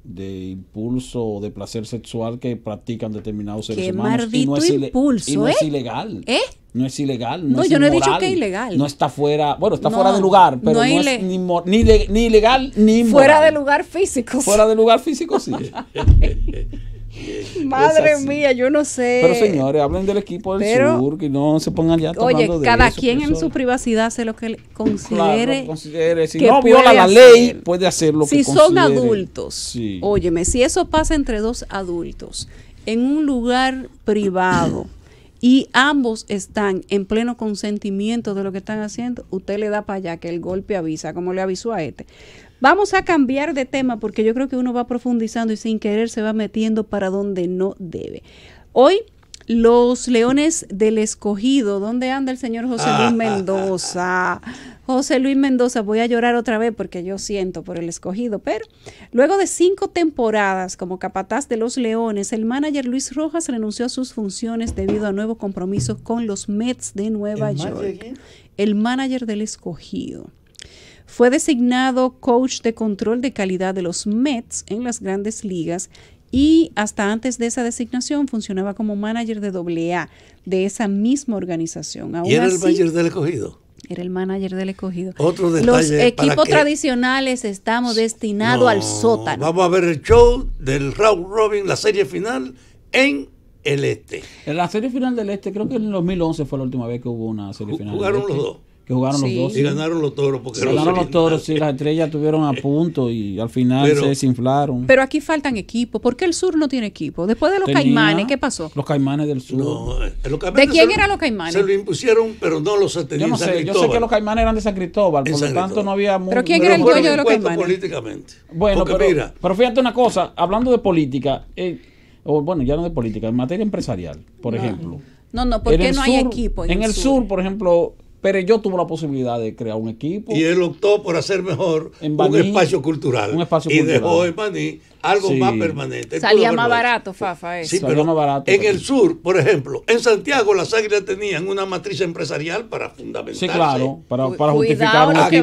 de impulso de placer sexual que practican determinados seres humanos. Y no, es impulso, y es ¿eh? ilegal. ¿Eh? no es ilegal. No, yo no he dicho que es ilegal. No está fuera, bueno, está fuera de lugar, pero no, es ni, ni, ni, ilegal ni Fuera de lugar físico. Fuera de lugar físico, sí. Madre mía, yo no sé. Pero señores, hablen del equipo del sur, que no se pongan ya Oye, cada quien en su privacidad hace lo que considere. Si no viola la ley, puede hacer lo que considere. Si son adultos, óyeme, si eso pasa entre dos adultos, en un lugar privado, y ambos están en pleno consentimiento de lo que están haciendo, usted le da para allá que el golpe avisa, como le avisó a este. Vamos a cambiar de tema porque yo creo que uno va profundizando y sin querer se va metiendo para donde no debe. Hoy los Leones del Escogido, ¿dónde anda el señor José Luis Mendoza? José Luis Mendoza, voy a llorar otra vez porque yo siento por el escogido, pero luego de cinco temporadas como capataz de los Leones, el manager Luis Rojas renunció a sus funciones debido a nuevo compromiso con los Mets de Nueva York. El manager del escogido. Fue designado coach de control de calidad de los Mets en las grandes ligas y hasta antes de esa designación funcionaba como manager de AA de esa misma organización. ¿Y era el manager del escogido? Era el manager del escogido. Otro Los equipos tradicionales estamos destinados al sótano. Vamos a ver el show del Round Robin, la serie final, en el Este. En la serie final del Este, creo que en 2011 fue la última vez que hubo una serie final. Jugaron los este. dos que jugaron los dos. Y ganaron los toros. Porque ganaron los toros, y las estrellas tuvieron a punto y al final se desinflaron. Pero aquí faltan equipos. ¿Por qué el sur no tiene equipo? Después de los caimanes, ¿qué pasó? Los caimanes del sur. No, eh, los ¿De quién eran los caimanes? Se lo impusieron, pero no los satélites. Yo no sé, yo sé que los caimanes eran de San Cristóbal, por lo tanto no había mucho. ¿Pero quién era el dueño de los caimanes? políticamente. Bueno, pero, pero fíjate una cosa, hablando de política, eh, o bueno, ya no de política, en materia empresarial, por ejemplo. No, no, porque no hay equipo. En, en el sur por ejemplo, pero yo tuve la posibilidad de crear un equipo. Y él optó por hacer mejor un espacio cultural. Un espacio y dejó en Baní algo más permanente. Salía más barato, Fafa. Eso. Sí, pero más barato. En el sur, por ejemplo, en Santiago las águilas tenían una matriz empresarial para fundamentarse. Sí, claro, para, justificar un que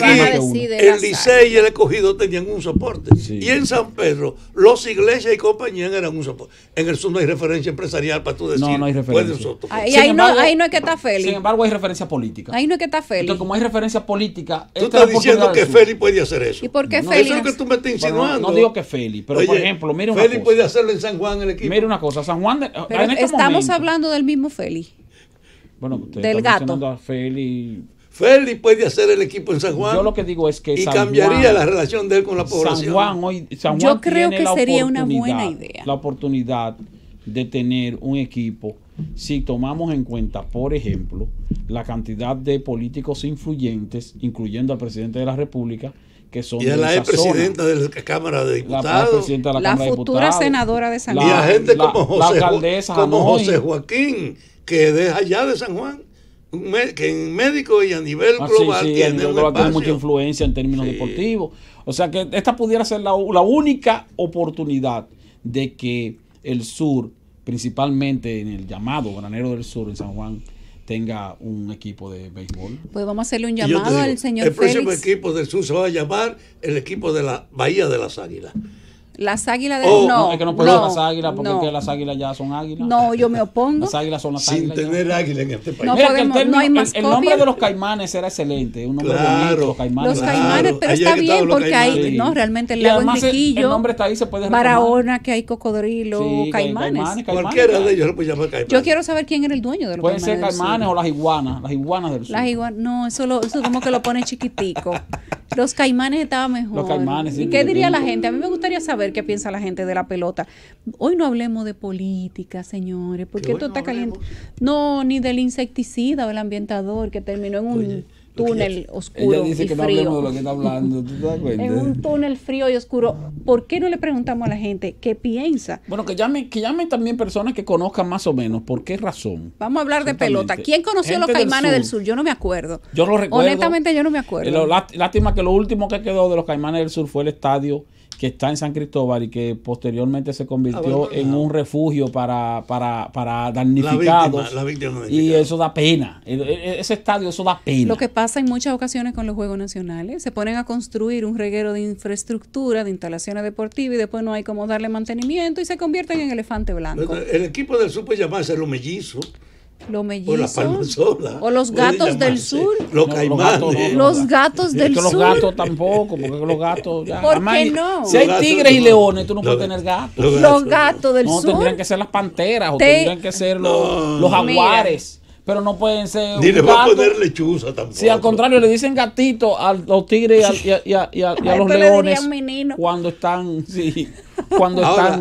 El Licey y el escogido tenían un soporte. Y en San Pedro, los iglesias y compañías eran un soporte. En el sur no hay referencia empresarial para tú decir. No, no hay referencia. Ahí, no, ahí no es que está Félix. Sin embargo, hay referencia política. Ahí no es que está Félix. Entonces, como hay referencia política. Tú estás diciendo que Félix puede hacer eso. ¿Y por qué Félix? Eso es lo que tú me estás insinuando. No digo que Feli, pero por ejemplo, puede hacerlo en San Juan el equipo. Mire una cosa, San Juan. Este estamos hablando del mismo Félix. Bueno, del gato. A Félix. puede hacer el equipo en San Juan. Yo lo que digo es que. Y cambiaría la relación de él con la población. San Juan hoy. San Juan Yo creo que sería una buena idea. La oportunidad de tener un equipo si tomamos en cuenta, por ejemplo, la cantidad de políticos influyentes, incluyendo al presidente de la República, que y a la ex presidenta de la Cámara de Diputados, la, la, futura senadora de San Juan, y a gente como, José, como José Joaquín, que deja allá de San Juan, que en médico y a nivel ah, global tiene mucha influencia en términos deportivos. O sea que esta pudiera ser la, la única oportunidad de que el sur, principalmente en el llamado Granero del Sur, en San Juan, tenga un equipo de béisbol. Pues vamos a hacerle un llamado al señor El próximo equipo del sur se va a llamar el equipo de la Bahía de las Águilas. Las águilas de... Oh, no, no, es que no puedo no, las águilas porque las águilas ya son águilas. No, yo me opongo. Las águilas son las águilas. Sin tener águilas en este país. No, Mira, podemos, el, hay más el, el, nombre de los caimanes era excelente. Un nombre bonito, los caimanes. Los caimanes, pero está bien porque hay, no, realmente el lago Enriquillo. El, el nombre está ahí, se puede reclamar. Barahona, que hay cocodrilo, sí, caimanes. Cualquiera de ellos lo puede llamar caimanes. Yo quiero saber quién era el dueño de los Pueden caimanes. Pueden ser caimanes o las iguanas, las iguanas del sur. Las iguanas, no, eso, eso como que lo pone chiquitico. Los caimanes estaban mejor. ¿Y qué diría la gente? A mí me gustaría saber qué piensa la gente de la pelota. Hoy no hablemos de política, señores, porque esto está caliente. No, ni del insecticida o el ambientador que terminó en un túnel oscuro. Ella y te das cuenta? En un túnel frío y oscuro. ¿Por qué no le preguntamos a la gente qué piensa? Bueno, que llamen que también personas que conozcan más o menos. ¿Por qué razón? Vamos a hablar de pelota. ¿Quién conoció los caimanes del sur? Yo no me acuerdo. Yo lo recuerdo. Honestamente, yo no me acuerdo. Eh, lástima que lo último que quedó de los caimanes del sur fue el estadio está en San Cristóbal y que posteriormente se convirtió ah, en un refugio para, para, para damnificados. y eso da pena. Ese estadio, eso da pena. Lo que pasa en muchas ocasiones con los Juegos Nacionales, se ponen a construir un reguero de infraestructura, de instalaciones deportivas y después no hay como darle mantenimiento y se convierten en elefante blanco. El equipo del Super llamarse los mellizos los mellizos o, o los gatos del sur los gatos, del sur los gatos tampoco porque los gatos ya, ¿Por qué no? si hay tigres y leones tú no puedes tener gatos los gatos del sur tendrían que ser las panteras o tendrían que ser los, jaguares pero no pueden ser ni le va a poner lechuza tampoco si al contrario le dicen gatito a los tigres y a, los leones cuando están cuando están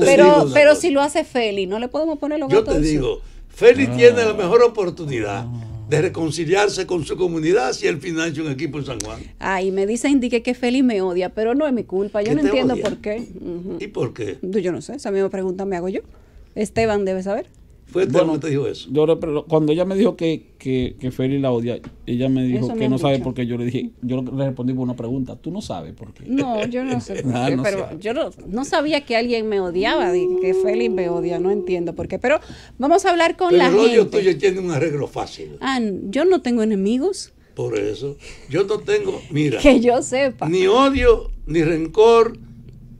pero, pero si lo hace Feli no le podemos poner los gatos yo te digo Félix tiene la mejor oportunidad de reconciliarse con su comunidad si él financia un equipo en San Juan. Ay, me dice indique que Félix me odia, pero no es mi culpa. Yo no entiendo por qué. ¿Y por qué? Yo no sé, esa misma pregunta me hago yo. Esteban debe saber. Fue que te dijo eso. cuando ella me dijo que, que, que Feli la odia, ella me dijo que no sabe por qué. Yo le dije, yo le respondí por una pregunta. ¿Tú no sabes por qué? No, yo no sé ah, pero yo no, sabía que alguien me odiaba, que Feli me odia, no entiendo por qué. Pero vamos a hablar con la gente. El odio tuyo tiene un arreglo fácil. Ah, yo no tengo enemigos. Por eso, yo no tengo, mira. que yo sepa. Ni odio, ni rencor,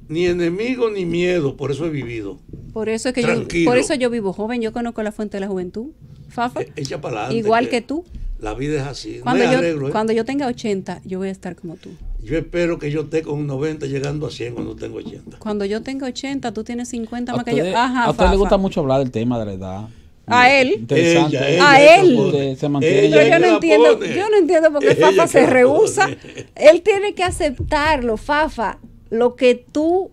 ni enemigo, ni miedo. Por eso he vivido. Por eso, es que yo, por eso yo vivo joven, yo conozco la fuente de la juventud. Fafa, e-, igual que, tú. La vida es así. Cuando, yo, ¿eh? cuando yo tenga 80, yo voy a estar como tú. Yo espero que yo esté con 90 llegando a 100 cuando tengo 80. Cuando yo tenga 80, tú tienes 50 más que yo. Ajá, a usted le gusta mucho hablar del tema de la edad. A eh, él. a él. Eh, se yo no entiendo, yo no entiendo por qué Fafa se rehúsa. Él tiene que aceptarlo, Fafa. Lo que tú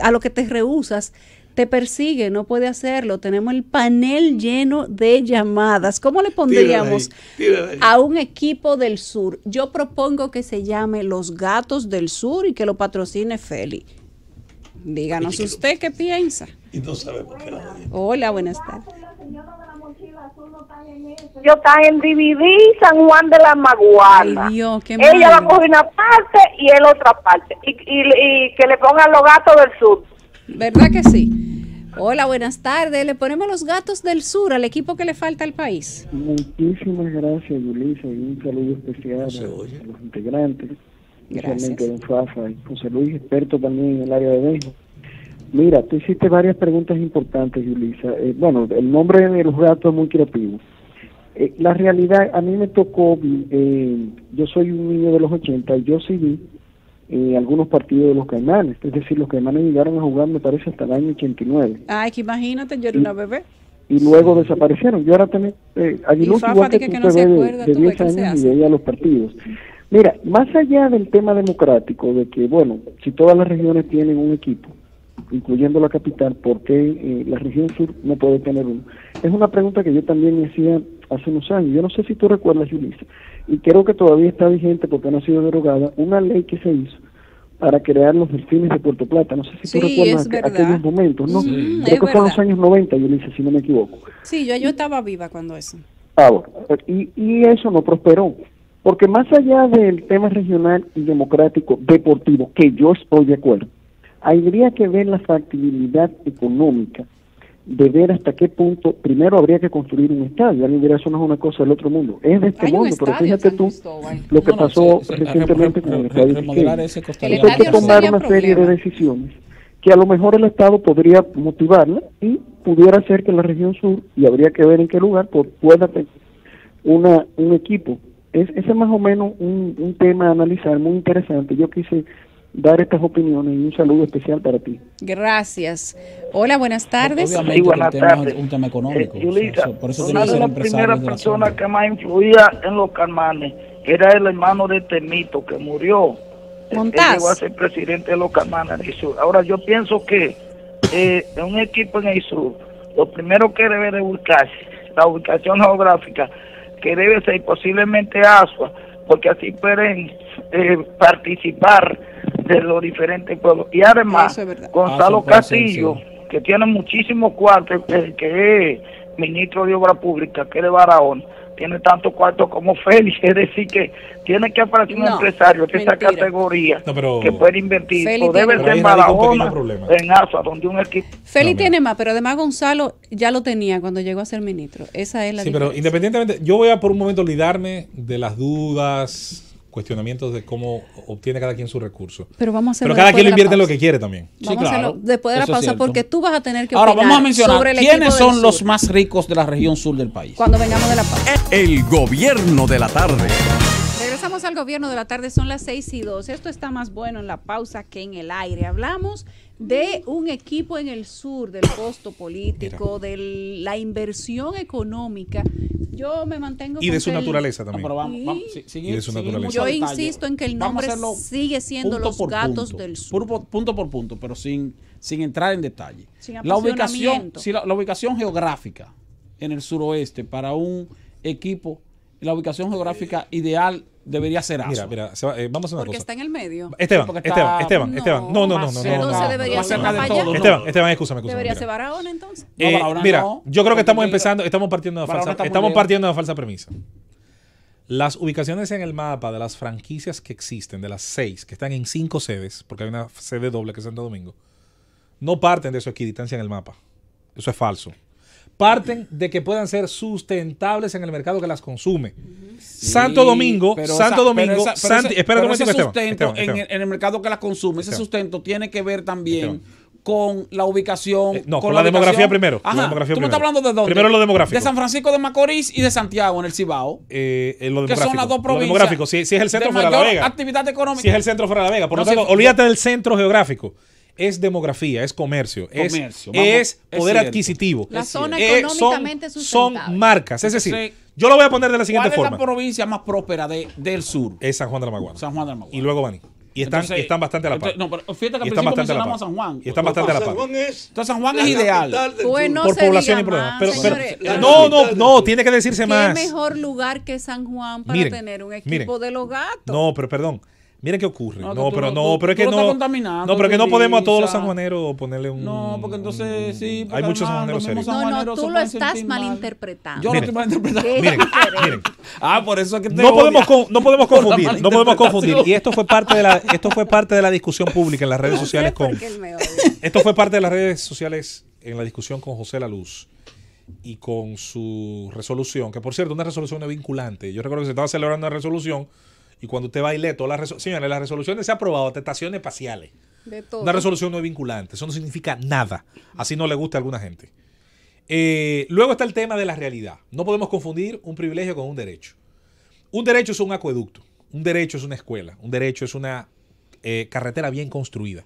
a lo que te rehusas te persigue, no puede hacerlo. Tenemos el panel lleno de llamadas. ¿Cómo le pondríamos a un equipo del sur? Yo propongo que se llame Los Gatos del Sur y que lo patrocine Feli. Díganos usted qué piensa. Hola, buenas tardes. Yo está en DVD San Juan de la Maguana. Dios, qué Ella va a coger una parte y él otra parte. y que le pongan los gatos del sur. ¿Verdad que sí? Hola, buenas tardes. Le ponemos los gatos del sur al equipo que le falta al país. Muchísimas gracias, Yulisa, y un saludo especial a, los integrantes. especialmente Don Fafa y José Luis, experto también en el área de México. Mira, tú hiciste varias preguntas importantes, Yulisa. Eh, bueno, el nombre de los gatos es muy creativo. Eh, la realidad, a mí me tocó, eh, yo soy un niño de los 80 y yo sí vi algunos partidos de los caimanes. Es decir, los caimanes llegaron a jugar, me parece, hasta el año 89. Ay, ah, que imagínate, yo era una bebé. Y luego desaparecieron. Yo ahora también, eh, no se de, de años y veía los partidos. Mira, más allá del tema democrático, de que, bueno, si todas las regiones tienen un equipo, incluyendo la capital, ¿por qué eh, la región sur no puede tener uno? Es una pregunta que yo también hacía hace unos años, yo no sé si tú recuerdas, Yulisa, y creo que todavía está vigente porque no ha sido derogada, una ley que se hizo para crear los delfines de Puerto Plata. No sé si tú recuerdas aquellos momentos, ¿no? Mm, creo que fue en los años 90, Yulisa, si no me equivoco. Sí, yo, yo estaba viva cuando eso. Ah, y, y eso no prosperó. Porque más allá del tema regional y democrático deportivo, que yo estoy de acuerdo, Habría que ver la factibilidad económica de ver hasta qué punto, primero habría que construir un estadio, alguien dirá eso no es una cosa del otro mundo, es de este mundo, pero fíjate tú lo que pasó recientemente con el estadio hay que tomar una serie de decisiones que a lo mejor el Estado podría motivarla y pudiera ser que la región sur, y habría que ver en qué lugar, pues, pueda tener un equipo. Es, ese más o menos un, un tema a analizar muy interesante. Yo quise dar estas opiniones y un saludo especial para ti. Gracias. Hola, buenas tardes. Obviamente buenas tardes. una de las primeras personas que más influía en los Carmanes era el hermano de Temito que murió. Montaz. Él llegó a ser presidente de los Carmanes Ahora yo pienso que eh, en un equipo en el Sur, lo primero que debe de buscarse, la ubicación geográfica, que debe ser posiblemente Asua, porque así pueden eh, participar de los diferentes pueblos. Y además, Gonzalo ah, Castillo, que tiene muchísimos cuartos, que, es ministro de Obra Pública, que es de Baraón, tiene tanto cuartos como Félix. Es decir, que tiene que aparecer un empresario de esa categoría que puede invertir. o debe ser en donde un equipo. Félix tiene más, pero además Gonzalo ya lo tenía cuando llegó a ser ministro. Esa es la. Sí, pero independientemente, yo voy a por un momento lidarme de las dudas cuestionamientos de cómo obtiene cada quien su recurso. Pero vamos a Pero cada quien lo invierte en lo que quiere también. Sí, vamos a hacerlo después de la pausa porque tú vas a tener que Ahora vamos a mencionar sobre quiénes son los más ricos de la región sur del país. Cuando vengamos de la pausa. El gobierno de la tarde. Regresamos al gobierno de la tarde, son las 6 y 2. Esto está más bueno en la pausa que en el aire. Hablamos de un equipo en el sur, del costo político, de la inversión económica. Yo me mantengo. Y de su naturaleza también. Yo insisto en que el nombre sigue siendo los gatos del sur. Punto, por punto, pero sin, sin entrar en detalle. la ubicación, si la ubicación geográfica en el suroeste para un equipo, la ubicación geográfica ideal debería ser Mira, mira, eh, vamos a una Porque está en el medio. Esteban, Esteban, Esteban, no, Esteban. No, no, no, no, debería ser no, Esteban, Esteban, escúchame, escúchame. Debería ser Barahona entonces. Eh, mira, yo creo que estamos empezando, estamos partiendo de una falsa, partiendo de falsa premisa. Las ubicaciones en el mapa de las franquicias que existen, de las seis, que están en cinco sedes, porque hay una sede doble que es Santo Domingo, no parten de su equidistancia en el mapa. Eso es falso parten de que puedan ser sustentables en el mercado que las consume. Santo Domingo, Santo Domingo, pero pero Santi, espera pero ese sustento En, el, mercado que las consume, ese sustento tiene que ver también con la ubicación. Eh, no, con, la, demografía primero. Ajá, la demografía tú me estás hablando de dónde. Primero lo demográfico. De San Francisco de Macorís y de Santiago, en el Cibao. Eh, en eh, lo que son las dos provincias. sí. demográfico, si, es el centro de fuera la Vega. Actividad económica. Si es el centro fuera de la Vega. Por no, lo tanto, olvídate del centro geográfico es demografía, es comercio, es, poder adquisitivo. La zona eh, son, son, marcas. Es decir, yo lo voy a poner de la siguiente ¿Cuál forma. es la provincia más próspera de, del sur? Es San Juan de la Maguana. San Juan de la Maguana. Y luego Vani Y están, están bastante a la par. No, pero fíjate que a San Juan. Y están bastante a la par. Entonces San Juan es ideal. Pues no por población y problemas. Pero, eh, no, no, no, tiene que decirse más. ¿Qué mejor lugar que San Juan para tener un equipo de los gatos? No, pero perdón. Miren qué ocurre. No, pero no, pero es que no. No, pero que no podemos a todos los sanjuaneros ponerle un. No, porque entonces sí. hay muchos sanjuaneros serios. No, no, tú lo estás malinterpretando. Yo lo estoy malinterpretando. Miren, miren. Ah, por eso es que te no podemos, no podemos confundir, no podemos confundir. Y esto fue parte de la, esto fue parte de la discusión pública en las redes sociales con. Esto fue parte de las redes sociales en la discusión con José La Luz y con su resolución, que por cierto, una resolución no vinculante. Yo recuerdo que se estaba celebrando una resolución y cuando usted baile, todas las resoluciones, señores, las resoluciones se han aprobado atestaciones espaciales. De todo. Una resolución no es vinculante, eso no significa nada. Así no le gusta a alguna gente. Eh, luego está el tema de la realidad. No podemos confundir un privilegio con un derecho. Un derecho es un acueducto, un derecho es una escuela, un derecho es una eh, carretera bien construida.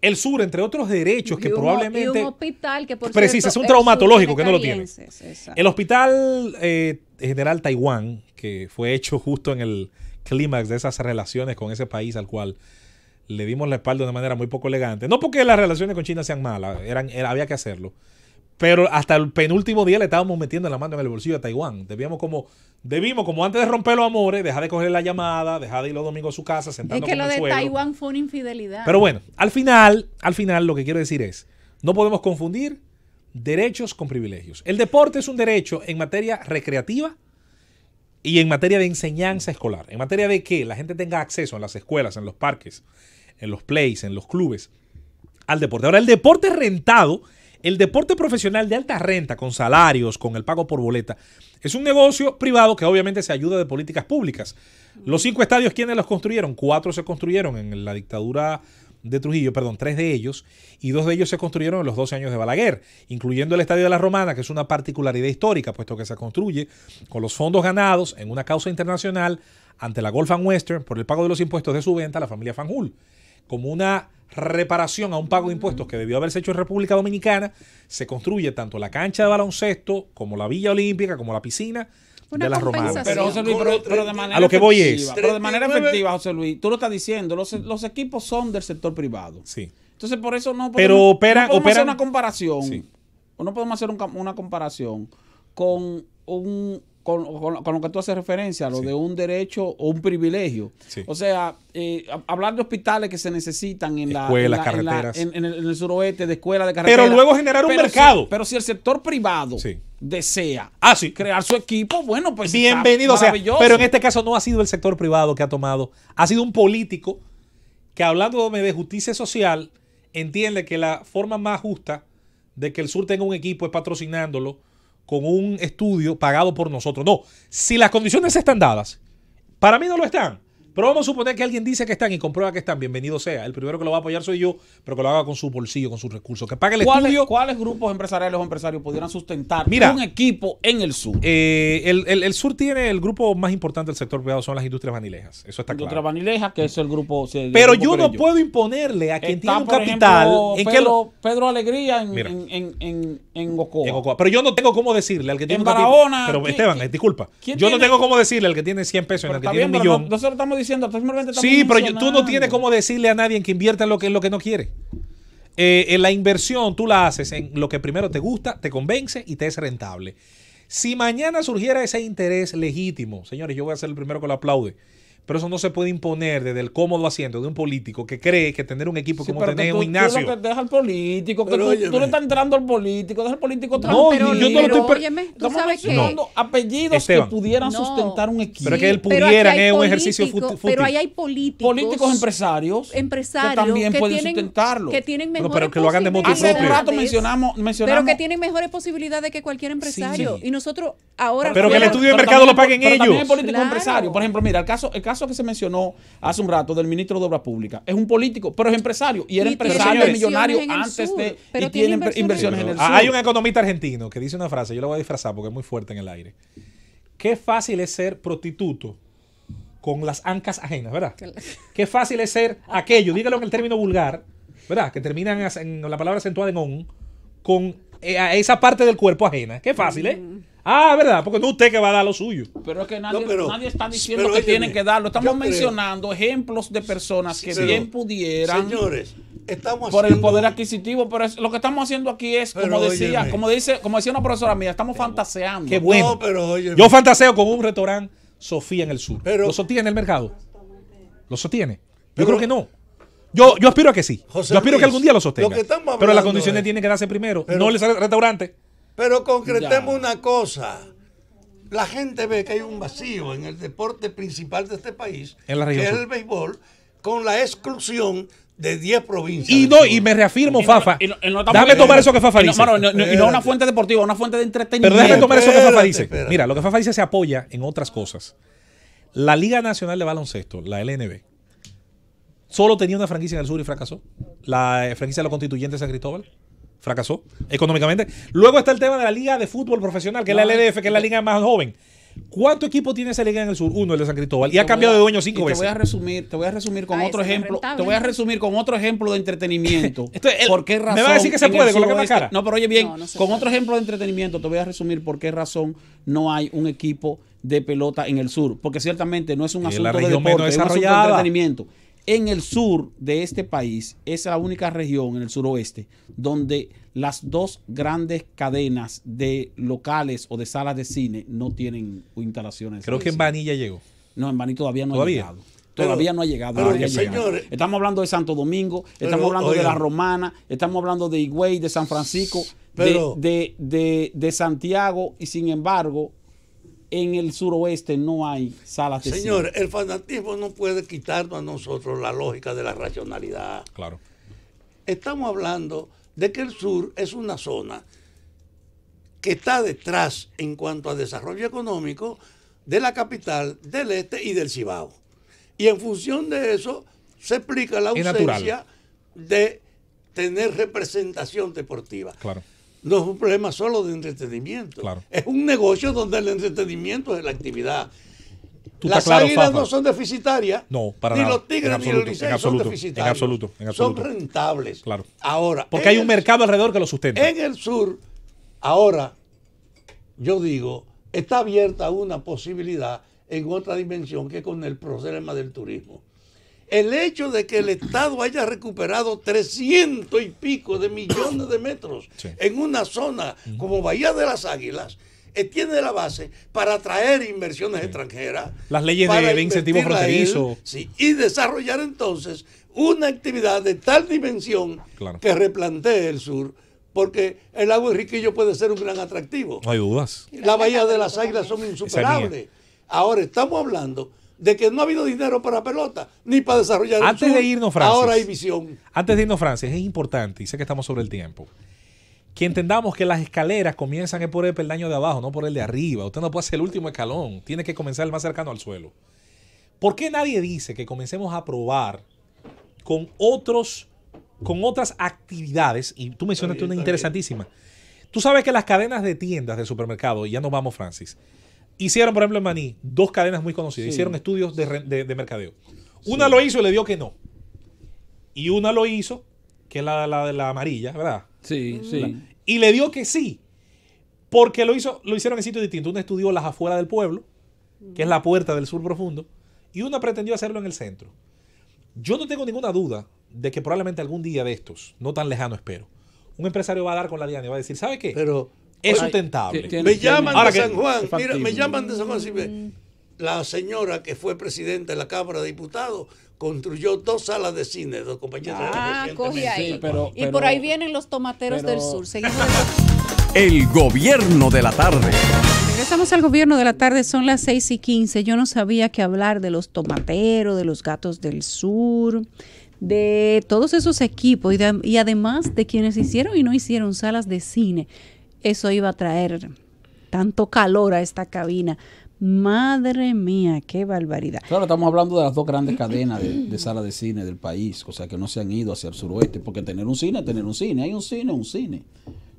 El sur, entre otros derechos que probablemente. Y un hospital que por Precisa, es un traumatológico que no lo tiene. El Hospital eh, General Taiwán, que fue hecho justo en el clímax de esas relaciones con ese país al cual le dimos la espalda de una manera muy poco elegante. No porque las relaciones con China sean malas, había que hacerlo. Pero hasta el penúltimo día le estábamos metiendo la mano en el bolsillo a Taiwán. Debíamos como, debimos como antes de romper los amores, dejar de coger la llamada, dejar de ir los domingos a su casa, sentarnos Es que lo de Taiwán fue una infidelidad. Pero bueno, al final, al final lo que quiero decir es, no podemos confundir derechos con privilegios. El deporte es un derecho en materia recreativa, y en materia de enseñanza escolar, en materia de que la gente tenga acceso en las escuelas, en los parques, en los plays, en los clubes, al deporte. Ahora, el deporte rentado, el deporte profesional de alta renta, con salarios, con el pago por boleta, es un negocio privado que obviamente se ayuda de políticas públicas. Los cinco estadios, ¿quiénes los construyeron? Cuatro se construyeron en la dictadura de Trujillo, perdón, tres de ellos, y dos de ellos se construyeron en los 12 años de Balaguer, incluyendo el Estadio de la Romana, que es una particularidad histórica, puesto que se construye con los fondos ganados en una causa internacional ante la Golf and Western por el pago de los impuestos de su venta a la familia Fanjul, como una reparación a un pago de impuestos que debió haberse hecho en República Dominicana, se construye tanto la cancha de baloncesto como la Villa Olímpica, como la piscina, de la romanas. Pero José Luis, pero, de manera a lo que voy es. Pero de manera efectiva, José Luis, tú lo estás diciendo, los, los equipos son del sector privado. Sí. Entonces por eso no podemos, pero opera, hacer una comparación. O no podemos hacer una comparación con un, con, con, lo que tú haces referencia, lo de un derecho o un privilegio. O sea, eh, hablar de hospitales que se necesitan en la, en, En, el, suroeste, de escuelas, de carreteras. Pero luego generar un mercado. pero si el sector privado desea ah, crear su equipo, bueno, pues bienvenido. maravilloso. pero en este caso no ha sido el sector privado que ha tomado, ha sido un político que hablando de justicia social, entiende que la forma más justa de que el sur tenga un equipo es patrocinándolo con un estudio pagado por nosotros. No, si las condiciones están dadas, para mí no lo están. Pero vamos a suponer que alguien dice que están y comprueba que están. Bienvenido sea. El primero que lo va a apoyar soy yo, pero que lo haga con su bolsillo, con sus recursos. Que pague el estudio. ¿Cuáles grupos empresariales o empresarios pudieran sustentar un equipo en el sur? Eh, el, sur tiene el grupo más importante del sector privado, son las industrias vanilejas. Eso está claro. Industrias vanilejas, que es el grupo. pero yo no puedo imponerle a quien tiene un capital. en Pedro, que lo... Pedro Alegría en, en, en, en Pero yo no tengo cómo decirle al que tiene un Barahona, Pero Esteban, eh, disculpa. Yo no tengo cómo decirle al que tiene 100 pesos, en el que tiene un millón diciendo, pues, Sí, pero tú no tienes cómo decirle a nadie que invierta en lo que, lo que no quiere. Eh, en la inversión tú la haces en lo que primero te gusta, te convence y te es rentable. Si mañana surgiera ese interés legítimo, señores, yo voy a ser el primero que lo aplaude pero eso no se puede imponer desde el cómodo asiento de un político que cree que tener un equipo sí, como tenemos, Ignacio. Tú lo que deja al político, que tú, no le estás entrando al político, deja al político tranquilo. No, pero, yo no lo estoy ¿tú Estamos sabes mencionando no apellidos que pudieran sustentar un equipo. Pero que él pudiera, es un ejercicio fútbol Pero ahí hay políticos. Políticos empresarios. Empresarios. Que también pueden tienen, sustentarlo. Que tienen mejores pero, pero que lo hagan de moto Hace rato mencionamos, mencionamos. Pero que tienen mejores posibilidades que cualquier empresario. Y nosotros ahora. Pero que el estudio de mercado lo paguen ellos. También político empresario. Por ejemplo, mira, el caso caso que se mencionó hace un rato del ministro de Obras Públicas, es un político, pero es empresario y era empresario millonario antes de y tiene, inversiones, en el sur. Ah, hay un economista argentino que dice una frase, yo la voy a disfrazar porque es muy fuerte en el aire. Qué fácil es ser prostituto con las ancas ajenas, ¿verdad? Qué fácil es ser aquello, dígalo en el término vulgar, ¿verdad? Que terminan en la palabra acentuada en on, con eh, esa parte del cuerpo ajena. Qué fácil, ¿eh? Mm. Ah, ¿verdad? Porque no usted que va a dar lo suyo. Pero es que nadie, está diciendo que tienen que darlo. Estamos mencionando ejemplos de personas que bien pudieran. Señores, estamos Por el poder adquisitivo, pero lo que estamos haciendo aquí es, como decía, como dice, como decía una profesora mía, estamos fantaseando. Qué bueno. pero Yo fantaseo con un restaurante Sofía en el sur. ¿Lo sostiene el mercado? ¿Lo sostiene? Yo creo que no. Yo, yo aspiro a que sí. yo aspiro que algún día lo sostenga. pero las condiciones tienen que darse primero. no el restaurante. Pero concretemos una cosa. La gente ve que hay un vacío en el deporte principal de este país, que es el béisbol, con la exclusión de 10 provincias. Y me reafirmo, Fafa. déjame tomar eso que Fafa dice. No, no, una fuente deportiva, una fuente de entretenimiento. Pero déjame tomar eso que Fafa dice. Mira, lo que Fafa dice se apoya en otras cosas. La Liga Nacional de Baloncesto, la LNB, solo tenía una franquicia en el sur y fracasó. La eh, franquicia de los constituyentes de San Cristóbal fracasó económicamente. Luego está el tema de la Liga de Fútbol Profesional, que es la LDF, que es la eh, liga más joven. ¿Cuánto equipo tiene esa liga en el sur? Uno, el de San Cristóbal. Y ha cambiado de dueño cinco veces. Te voy a resumir, te voy a resumir con ah, otro ejemplo. Te voy a resumir con otro ejemplo de entretenimiento. ¿Por qué razón? Me va a decir que se puede, con este? cara. No, pero oye bien, con otro ejemplo de entretenimiento te voy a resumir por qué razón no hay un equipo de pelota en el sur. Porque ciertamente no es un asunto de deporte, es un asunto de entretenimiento en el sur de este país es la única región en el suroeste donde las dos grandes cadenas de locales o de salas de cine no tienen instalaciones. Creo que en Baní ya llegó. No, en Baní todavía no ha llegado. Todavía no ha llegado. estamos hablando de Santo Domingo, estamos hablando de La Romana, estamos hablando de Higüey, de San Francisco, de, de, de Santiago y sin embargo en el suroeste no hay salas de Señor, el fanatismo no puede quitarnos a nosotros la lógica de la racionalidad. Claro. Estamos hablando de que el sur es una zona que está detrás en cuanto a desarrollo económico de la capital, del este y del Cibao. Y en función de eso se explica la ausencia de tener representación deportiva. Claro no es un problema solo de entretenimiento. Es un negocio donde el entretenimiento es la actividad. Las no son deficitarias. para ni los tigres ni los liceos son deficitarios. Son rentables. Ahora. Porque hay un mercado alrededor que los sustenta. En el sur, ahora, yo digo, está abierta una posibilidad en otra dimensión que con el problema del turismo el hecho de que el Estado haya recuperado 300 y pico de millones de metros en una zona como Bahía de las Águilas, eh, tiene la base para atraer inversiones extranjeras. Las leyes de, incentivo fronterizo. Sí, y desarrollar entonces una actividad de tal dimensión que replantee el sur. Porque el agua Enriquillo puede ser un gran atractivo. No hay dudas. La bahía de las águilas son insuperables. Ahora estamos hablando de que no ha habido dinero para pelota ni para desarrollar Antes de irnos, Francis. Ahora hay visión. Antes de irnos, Francis, es importante, y sé que estamos sobre el tiempo, que entendamos que las escaleras comienzan por el peldaño de abajo, no por el de arriba. Usted no puede hacer el último escalón, tiene que comenzar el más cercano al suelo. ¿Por qué nadie dice que comencemos a probar con otros con otras actividades? Y tú mencionaste una interesantísima. Tú sabes que las cadenas de tiendas de supermercado, y ya nos vamos, Francis, Hicieron, por ejemplo, en Maní, dos cadenas muy conocidas, hicieron estudios de, mercadeo. Una lo hizo y le dio que no. Y una lo hizo, que es la, de la amarilla, ¿verdad? Sí, sí. Y le dio que sí. Porque lo, hizo, lo hicieron en sitios distintos. Una estudió las afueras del pueblo, que es la puerta del sur profundo, y una pretendió hacerlo en el centro. Yo no tengo ninguna duda de que probablemente algún día de estos, no tan lejano espero, un empresario va a dar con la diana y va a decir, ¿sabe qué? Pero es sustentable. Me llaman de San Juan, mira, me llaman de San Juan, la señora que fue presidenta de la Cámara de Diputados construyó dos salas de cine, dos Ah, coge ahí. y por ahí vienen los tomateros del sur. El gobierno de la tarde. Regresamos al gobierno de la tarde, son las 6 y 15. Yo no sabía que hablar de los tomateros, de los gatos del sur, de todos esos equipos y además de quienes hicieron y no hicieron salas de cine eso iba a traer tanto calor a esta cabina. Madre mía, qué barbaridad. Claro, estamos hablando de las dos grandes cadenas de, salas de cine del país, o sea que no se han ido hacia el suroeste, porque tener un cine, tener un cine, hay un cine, un cine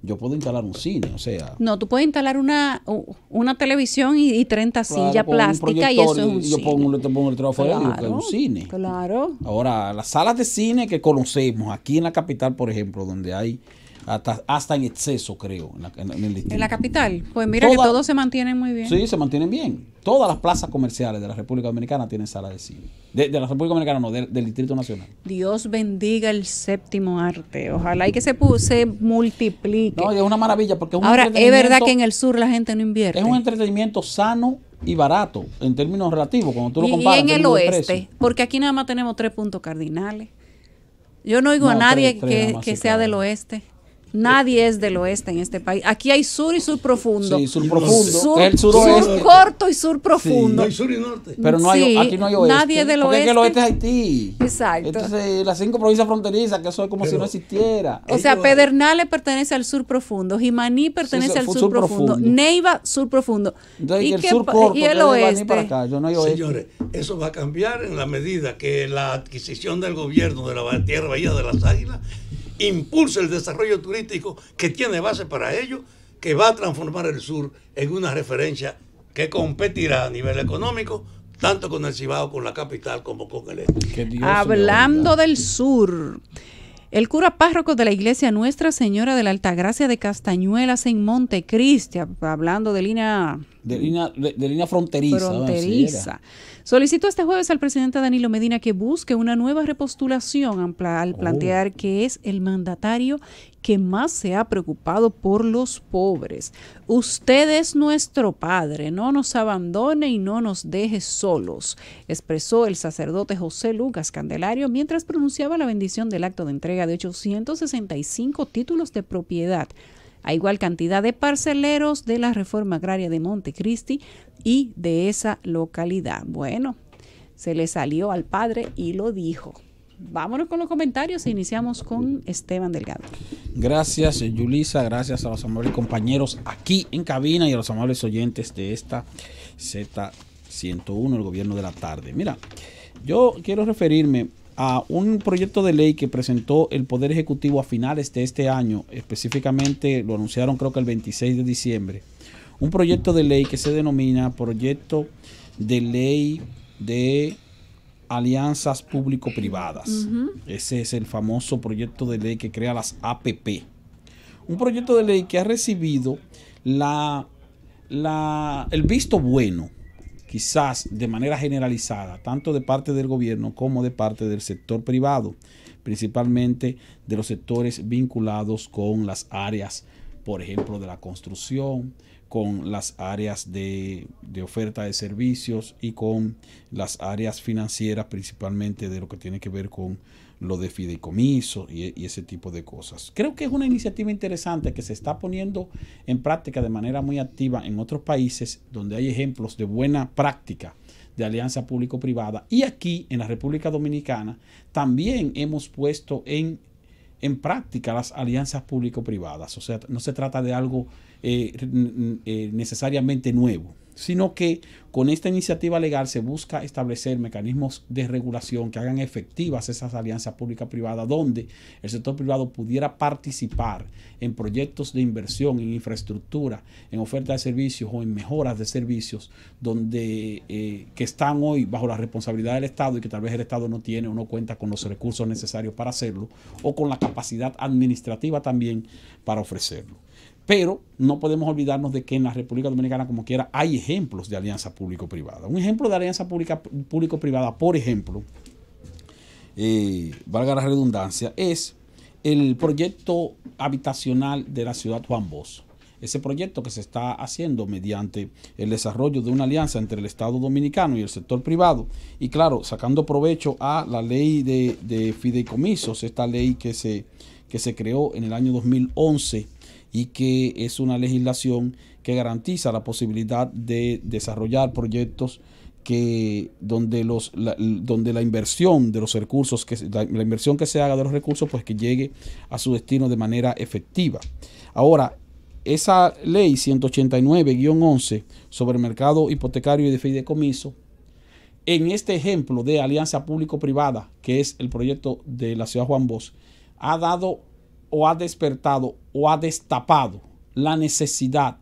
yo puedo instalar un cine, o sea. No, tú puedes instalar una, una televisión y, 30 sillas plásticas y eso es un yo Pongo, pongo el trabajo claro, un cine. Claro. Ahora, las salas de cine que conocemos aquí en la capital, por ejemplo, donde hay hasta, en exceso, creo, en la, capital. Pues mira que todos se mantienen muy bien. Sí, se mantienen bien. Todas las plazas comerciales de la República Dominicana tienen sala de cine. De, la República Dominicana, no, del Distrito Nacional. Dios bendiga el séptimo arte. Ojalá y que se, multiplique. No, es una maravilla porque es un Ahora, es verdad que en el sur la gente no invierte. Es un entretenimiento sano y barato en términos relativos, cuando tú lo comparas. Y en el oeste, porque aquí nada más tenemos tres puntos cardinales. Yo no oigo a nadie que, sea del oeste. Nadie es del oeste en este país. Aquí hay sur y sur profundo. Sí, sur profundo. Sur, corto y sur profundo. No hay sur y norte. Pero no hay, aquí no hay oeste. Nadie es del oeste. el oeste es Haití. Exacto. Entonces, las cinco provincias fronterizas, que eso es como si no existiera. O sea, Pedernales pertenece al sur profundo. Jimaní pertenece al sur, profundo. Neiva, sur profundo. y, el sur corto, y el oeste. Para acá. Yo no hay oeste. Señores, eso va a cambiar en la medida que la adquisición del gobierno de la tierra Bahía de las Águilas impulsa el desarrollo turístico que tiene base para ello, que va a transformar el sur en una referencia que competirá a nivel económico tanto con el Cibao, con la capital, como con el este. Hablando del sur, el cura párroco de la iglesia Nuestra Señora de la Altagracia de Castañuelas en Montecristi, hablando de línea de línea, de, línea fronteriza. Fronteriza. Solicito este jueves al presidente Danilo Medina que busque una nueva repostulación al plantear oh. que es el mandatario que más se ha preocupado por los pobres. Usted es nuestro Padre, no nos abandone y no nos deje solos, expresó el sacerdote José Lucas Candelario mientras pronunciaba la bendición del acto de entrega de 865 títulos de propiedad a igual cantidad de parceleros de la reforma agraria de Montecristi y de esa localidad. Bueno, se le salió al padre y lo dijo. Vámonos con los comentarios e iniciamos con Esteban Delgado. Gracias, Yulisa. Gracias a los amables compañeros aquí en cabina y a los amables oyentes de esta Z101, el gobierno de la tarde. Mira, yo quiero referirme a un proyecto de ley que presentó el Poder Ejecutivo a finales de este año, específicamente lo anunciaron creo que el 26 de diciembre, un proyecto de ley que se denomina Proyecto de Ley de Alianzas Público-Privadas. Ese es el famoso proyecto de ley que crea las APP. Un proyecto de ley que ha recibido la, la, el visto bueno quizás de manera generalizada, tanto de parte del gobierno como de parte del sector privado, principalmente de los sectores vinculados con las áreas, por ejemplo, de la construcción, con las áreas de, oferta de servicios y con las áreas financieras, principalmente de lo que tiene que ver con lo de fideicomiso y, ese tipo de cosas. Creo que es una iniciativa interesante que se está poniendo en práctica de manera muy activa en otros países donde hay ejemplos de buena práctica de alianza público-privada. Y aquí en la República Dominicana también hemos puesto en, en práctica las alianzas público-privadas. O sea, no se trata de algo eh, eh, necesariamente nuevo sino que con esta iniciativa legal se busca establecer mecanismos de regulación que hagan efectivas esas alianzas públicas privadas donde el sector privado pudiera participar en proyectos de inversión en infraestructura, en oferta de servicios o en mejoras de servicios donde eh, que están hoy bajo la responsabilidad del Estado y que tal vez el Estado no tiene o no cuenta con los recursos necesarios para hacerlo o con la capacidad administrativa también para ofrecerlo. Pero no podemos olvidarnos de que en la República Dominicana, como quiera, hay ejemplos de alianza público-privada. Un ejemplo de alianza público-privada, por ejemplo, eh, valga la redundancia, es el proyecto habitacional de la ciudad Juan Bosch. Ese proyecto que se está haciendo mediante el desarrollo de una alianza entre el Estado dominicano y el sector privado. Y claro, sacando provecho a la ley de, fideicomisos, esta ley que se, que se creó en el año 2011 y que es una legislación que garantiza la posibilidad de desarrollar proyectos que donde los la, donde la inversión de los recursos que la, inversión que se haga de los recursos pues que llegue a su destino de manera efectiva ahora esa ley 189-11 sobre el mercado hipotecario y de fideicomiso en este ejemplo de alianza público privada que es el proyecto de la ciudad Juan Bosch ha dado o ha despertado o ha destapado la necesidad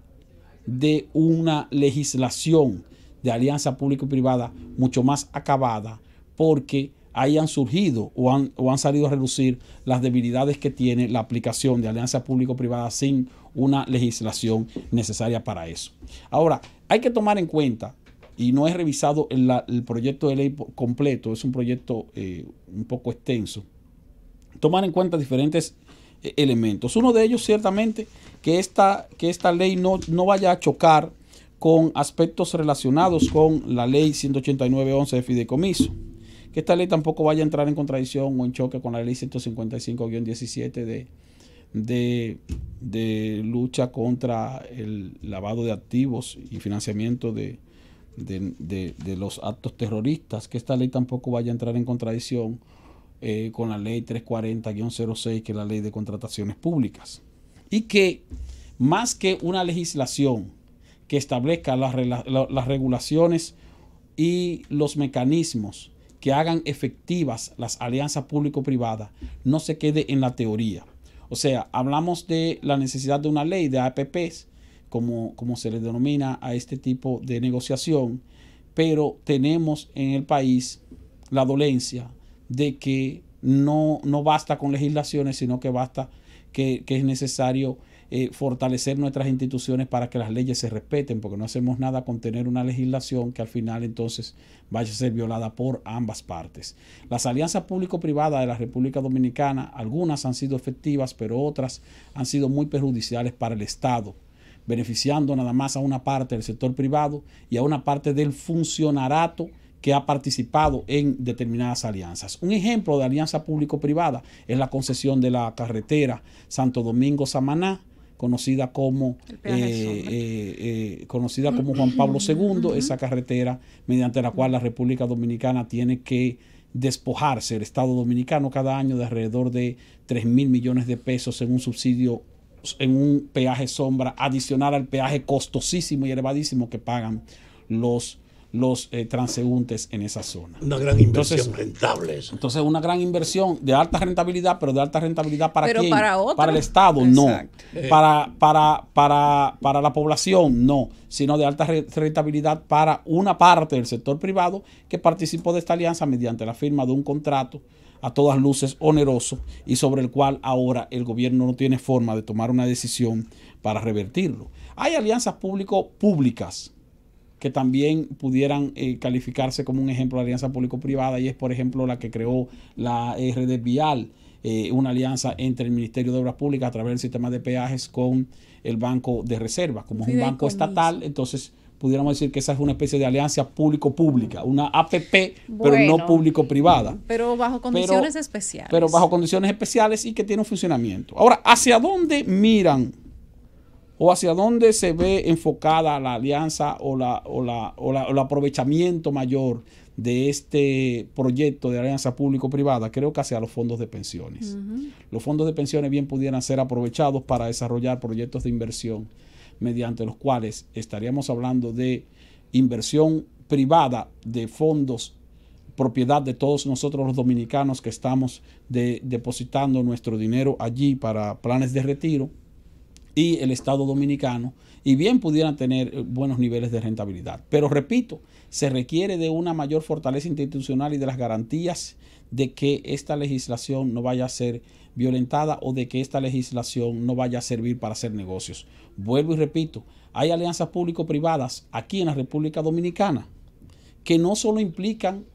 de una legislación de alianza público privada mucho más acabada porque hayan surgido o han, salido a reducir... las debilidades que tiene la aplicación de alianza público-privada sin una legislación necesaria para eso. Ahora, hay que tomar en cuenta, y no he revisado el, proyecto de ley completo, es un proyecto eh, un poco extenso, tomar en cuenta diferentes elementos. Uno de ellos, ciertamente, que esta, que esta ley no, vaya a chocar con aspectos relacionados con la ley 189.11 de fideicomiso. Que esta ley tampoco vaya a entrar en contradicción o en choque con la ley 155-17 de, de, lucha contra el lavado de activos y financiamiento de, de los actos terroristas. Que esta ley tampoco vaya a entrar en contradicción eh, con la ley 340-06, que es la ley de contrataciones públicas. Y que más que una legislación que establezca las, regulaciones y los mecanismos que hagan efectivas las alianzas público-privadas, no se quede en la teoría. O sea, hablamos de la necesidad de una ley de APPs, como, como se le denomina a este tipo de negociación, pero tenemos en el país la dolencia de que no, no basta con legislaciones, sino que basta que, es necesario eh, fortalecer nuestras instituciones para que las leyes se respeten, porque no hacemos nada con tener una legislación que al final entonces vaya a ser violada por ambas partes. Las alianzas público-privadas de la República Dominicana, algunas han sido efectivas, pero otras han sido muy perjudiciales para el Estado beneficiando nada más a una parte del sector privado y a una parte del funcionarato que ha participado en determinadas alianzas. Un ejemplo de alianza público-privada es la concesión de la carretera Santo Domingo-Samaná, conocida como eh, eh, eh, conocida como Juan Pablo II, esa carretera mediante la cual la República Dominicana tiene que despojarse el Estado Dominicano cada año de alrededor de 3 mil millones de pesos en un subsidio, en un peaje sombra adicional al peaje costosísimo y elevadísimo que pagan los los eh, transeúntes en esa zona. Una gran inversión rentable. Entonces, una gran inversión de alta rentabilidad, pero de alta rentabilidad para Para, el Estado, no. Eh. Para, para, para, para la población, no. Sino de alta rentabilidad para una parte del sector privado que participó de esta alianza mediante la firma de un contrato a todas luces oneroso y sobre el cual ahora el gobierno no tiene forma de tomar una decisión para revertirlo. Hay alianzas público-públicas que también pudieran eh, calificarse como un ejemplo de alianza público-privada y es, por ejemplo, la que creó la RD vial, eh, una alianza entre el Ministerio de Obras Públicas a través del sistema de peajes con el Banco de Reservas. Como es un banco estatal, entonces pudiéramos decir que esa es una especie de alianza público-pública, una APP, pero no público-privada. Pero bajo condiciones especiales. Pero bajo condiciones especiales y que tiene un funcionamiento. Ahora, ¿hacia dónde miran o hacia dónde se ve enfocada la alianza o, la, o, la, o, el aprovechamiento mayor de este proyecto de alianza público-privada, creo que hacia los fondos de pensiones. Los fondos de pensiones bien pudieran ser aprovechados para desarrollar proyectos de inversión mediante los cuales estaríamos hablando de inversión privada de fondos propiedad de todos nosotros los dominicanos que estamos depositando nuestro dinero allí para planes de retiro y el Estado dominicano y bien pudieran tener eh, buenos niveles de rentabilidad. Pero repito, se requiere de una mayor fortaleza institucional y de las garantías de que esta legislación no vaya a ser violentada o de que esta legislación no vaya a servir para hacer negocios. Vuelvo y repito, hay alianzas público-privadas aquí en la República Dominicana que no solo implican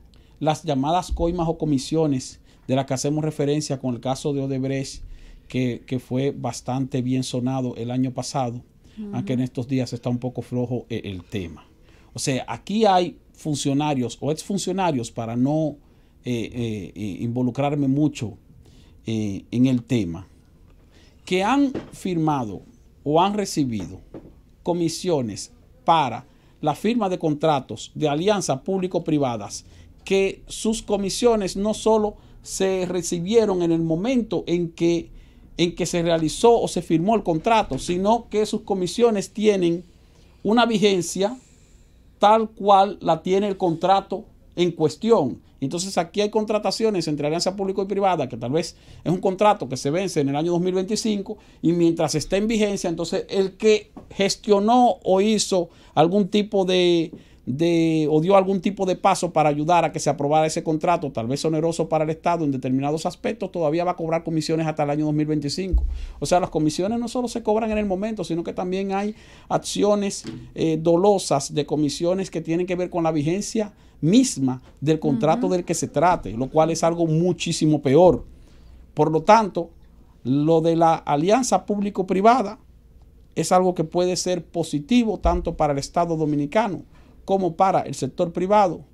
las llamadas coimas o comisiones de las que hacemos referencia con el caso de Odebrecht, que, fue bastante bien sonado el año pasado, aunque en estos días está un poco flojo eh, el, tema. O sea, aquí hay funcionarios o exfuncionarios, para no eh, eh, involucrarme mucho en el tema, que han firmado o han recibido comisiones para la firma de contratos de alianzas público-privadas, que sus comisiones no solo se recibieron en el momento en que en que se realizó o se firmó el contrato, sino que sus comisiones tienen una vigencia tal cual la tiene el contrato en cuestión. Entonces aquí hay contrataciones entre alianza público y privada, que tal vez es un contrato que se vence en el año 2025 y mientras está en vigencia, entonces el que gestionó o hizo algún tipo de, o dio algún tipo de paso para ayudar a que se aprobara ese contrato, tal vez oneroso para el Estado en determinados aspectos, todavía va a cobrar comisiones hasta el año 2025. O sea, las comisiones no solo se cobran en el momento, sino que también hay acciones eh, dolosas de comisiones que tienen que ver con la vigencia misma del contrato del que se trate, lo cual es algo muchísimo peor. Por lo tanto, lo de la alianza público-privada es algo que puede ser positivo tanto para el Estado dominicano, como para el sector privado,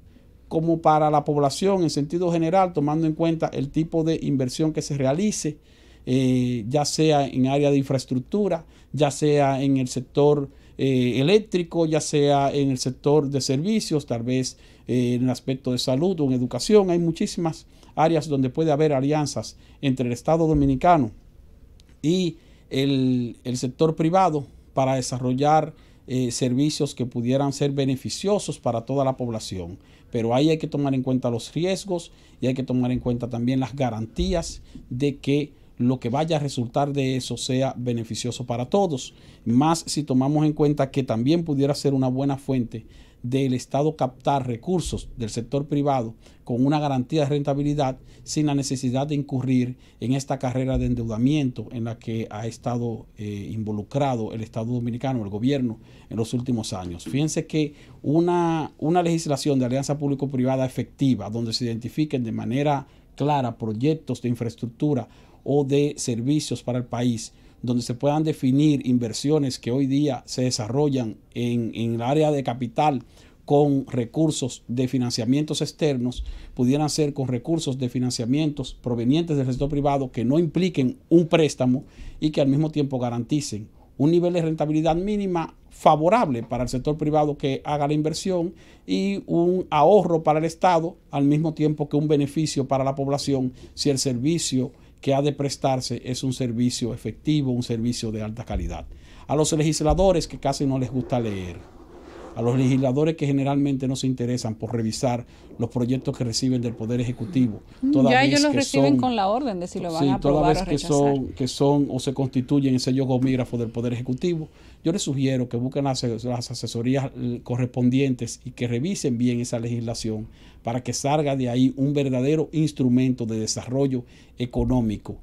como para la población en sentido general, tomando en cuenta el tipo de inversión que se realice, eh, ya sea en área de infraestructura, ya sea en el sector eh, eléctrico, ya sea en el sector de servicios, tal vez eh, en el aspecto de salud o en educación. Hay muchísimas áreas donde puede haber alianzas entre el Estado dominicano y el sector privado para desarrollar eh, servicios que pudieran ser beneficiosos para toda la población. Pero ahí hay que tomar en cuenta los riesgos y hay que tomar en cuenta también las garantías de que lo que vaya a resultar de eso sea beneficioso para todos. Más si tomamos en cuenta que también pudiera ser una buena fuente del Estado captar recursos del sector privado con una garantía de rentabilidad sin la necesidad de incurrir en esta carrera de endeudamiento en la que ha estado eh, involucrado el Estado dominicano, el gobierno, en los últimos años. Fíjense que una, una legislación de alianza público-privada efectiva, donde se identifiquen de manera clara proyectos de infraestructura o de servicios para el país, donde se puedan definir inversiones que hoy día se desarrollan en, el área de capital con recursos de financiamientos externos, pudieran ser con recursos de financiamientos provenientes del sector privado que no impliquen un préstamo y que al mismo tiempo garanticen un nivel de rentabilidad mínima favorable para el sector privado que haga la inversión y un ahorro para el Estado, al mismo tiempo que un beneficio para la población si el servicio que ha de prestarse es un servicio efectivo, un servicio de alta calidad. A los legisladores que casi no les gusta leer, a los legisladores que generalmente no se interesan por revisar los proyectos que reciben del Poder Ejecutivo. Mm, toda ya ellos los reciben con la orden de si lo van a aprobar o que son, que son o se constituyen en sello gomígrafo del Poder Ejecutivo, yo les sugiero que busquen las, asesorías correspondientes y que revisen bien esa legislación para que salga de ahí un verdadero instrumento de desarrollo económico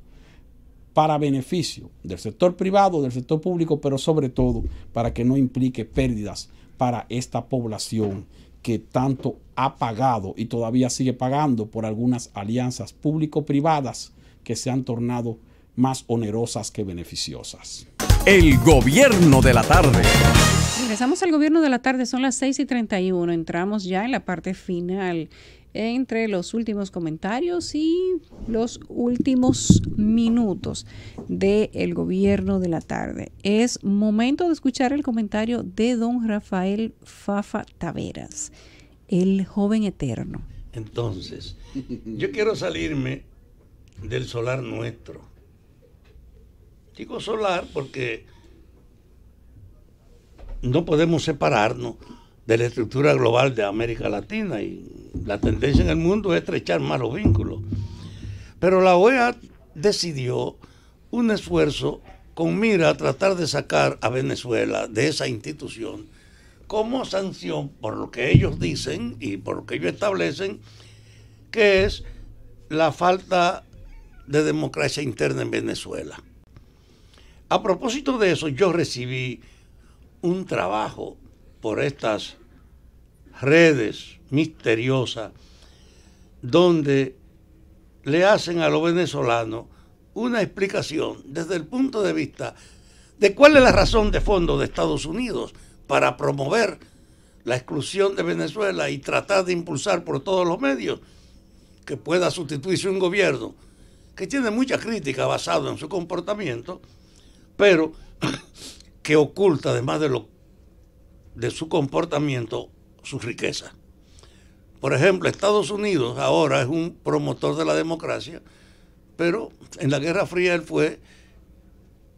para beneficio del sector privado, del sector público, pero sobre todo para que no implique pérdidas para esta población que tanto ha pagado y todavía sigue pagando por algunas alianzas público-privadas que se han tornado más onerosas que beneficiosas. El gobierno de la tarde. Regresamos al gobierno de la tarde, son las 6 y 31. Entramos ya en la parte final entre los últimos comentarios y los últimos minutos del el gobierno de la tarde. Es momento de escuchar el comentario de don Rafael Fafa Taveras, el joven eterno. Entonces, yo quiero salirme del solar nuestro y solar porque no podemos separarnos de la estructura global de América Latina y la tendencia en el mundo es estrechar más los vínculos. Pero la OEA decidió un esfuerzo con mira a tratar de sacar a Venezuela de esa institución como sanción por lo que ellos dicen y por lo que ellos establecen, que es la falta de democracia interna en Venezuela. A propósito de eso, yo recibí un trabajo por estas redes misteriosas donde le hacen a los venezolanos una explicación desde el punto de vista de cuál es la razón de fondo de Estados Unidos para promover la exclusión de Venezuela y tratar de impulsar por todos los medios que pueda sustituirse un gobierno que tiene mucha crítica basado en su comportamiento, pero que oculta, además de, lo, de su comportamiento, su riqueza. Por ejemplo, Estados Unidos ahora es un promotor de la democracia, pero en la Guerra Fría él fue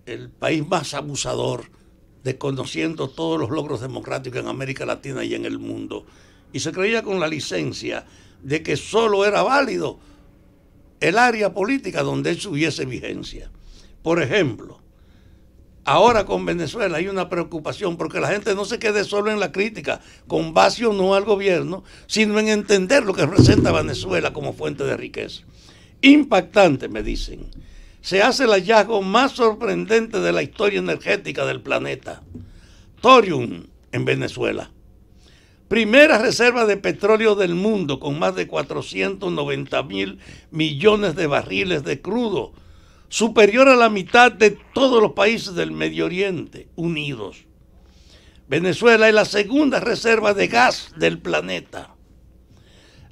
el país más abusador, desconociendo todos los logros democráticos en América Latina y en el mundo. Y se creía con la licencia de que solo era válido el área política donde él hubiese vigencia. Por ejemplo, Ahora con Venezuela hay una preocupación porque la gente no se quede solo en la crítica, con base o no al gobierno, sino en entender lo que representa Venezuela como fuente de riqueza. Impactante, me dicen. Se hace el hallazgo más sorprendente de la historia energética del planeta. Thorium en Venezuela. Primera reserva de petróleo del mundo con más de 490 mil millones de barriles de crudo superior a la mitad de todos los países del Medio Oriente unidos. Venezuela es la segunda reserva de gas del planeta.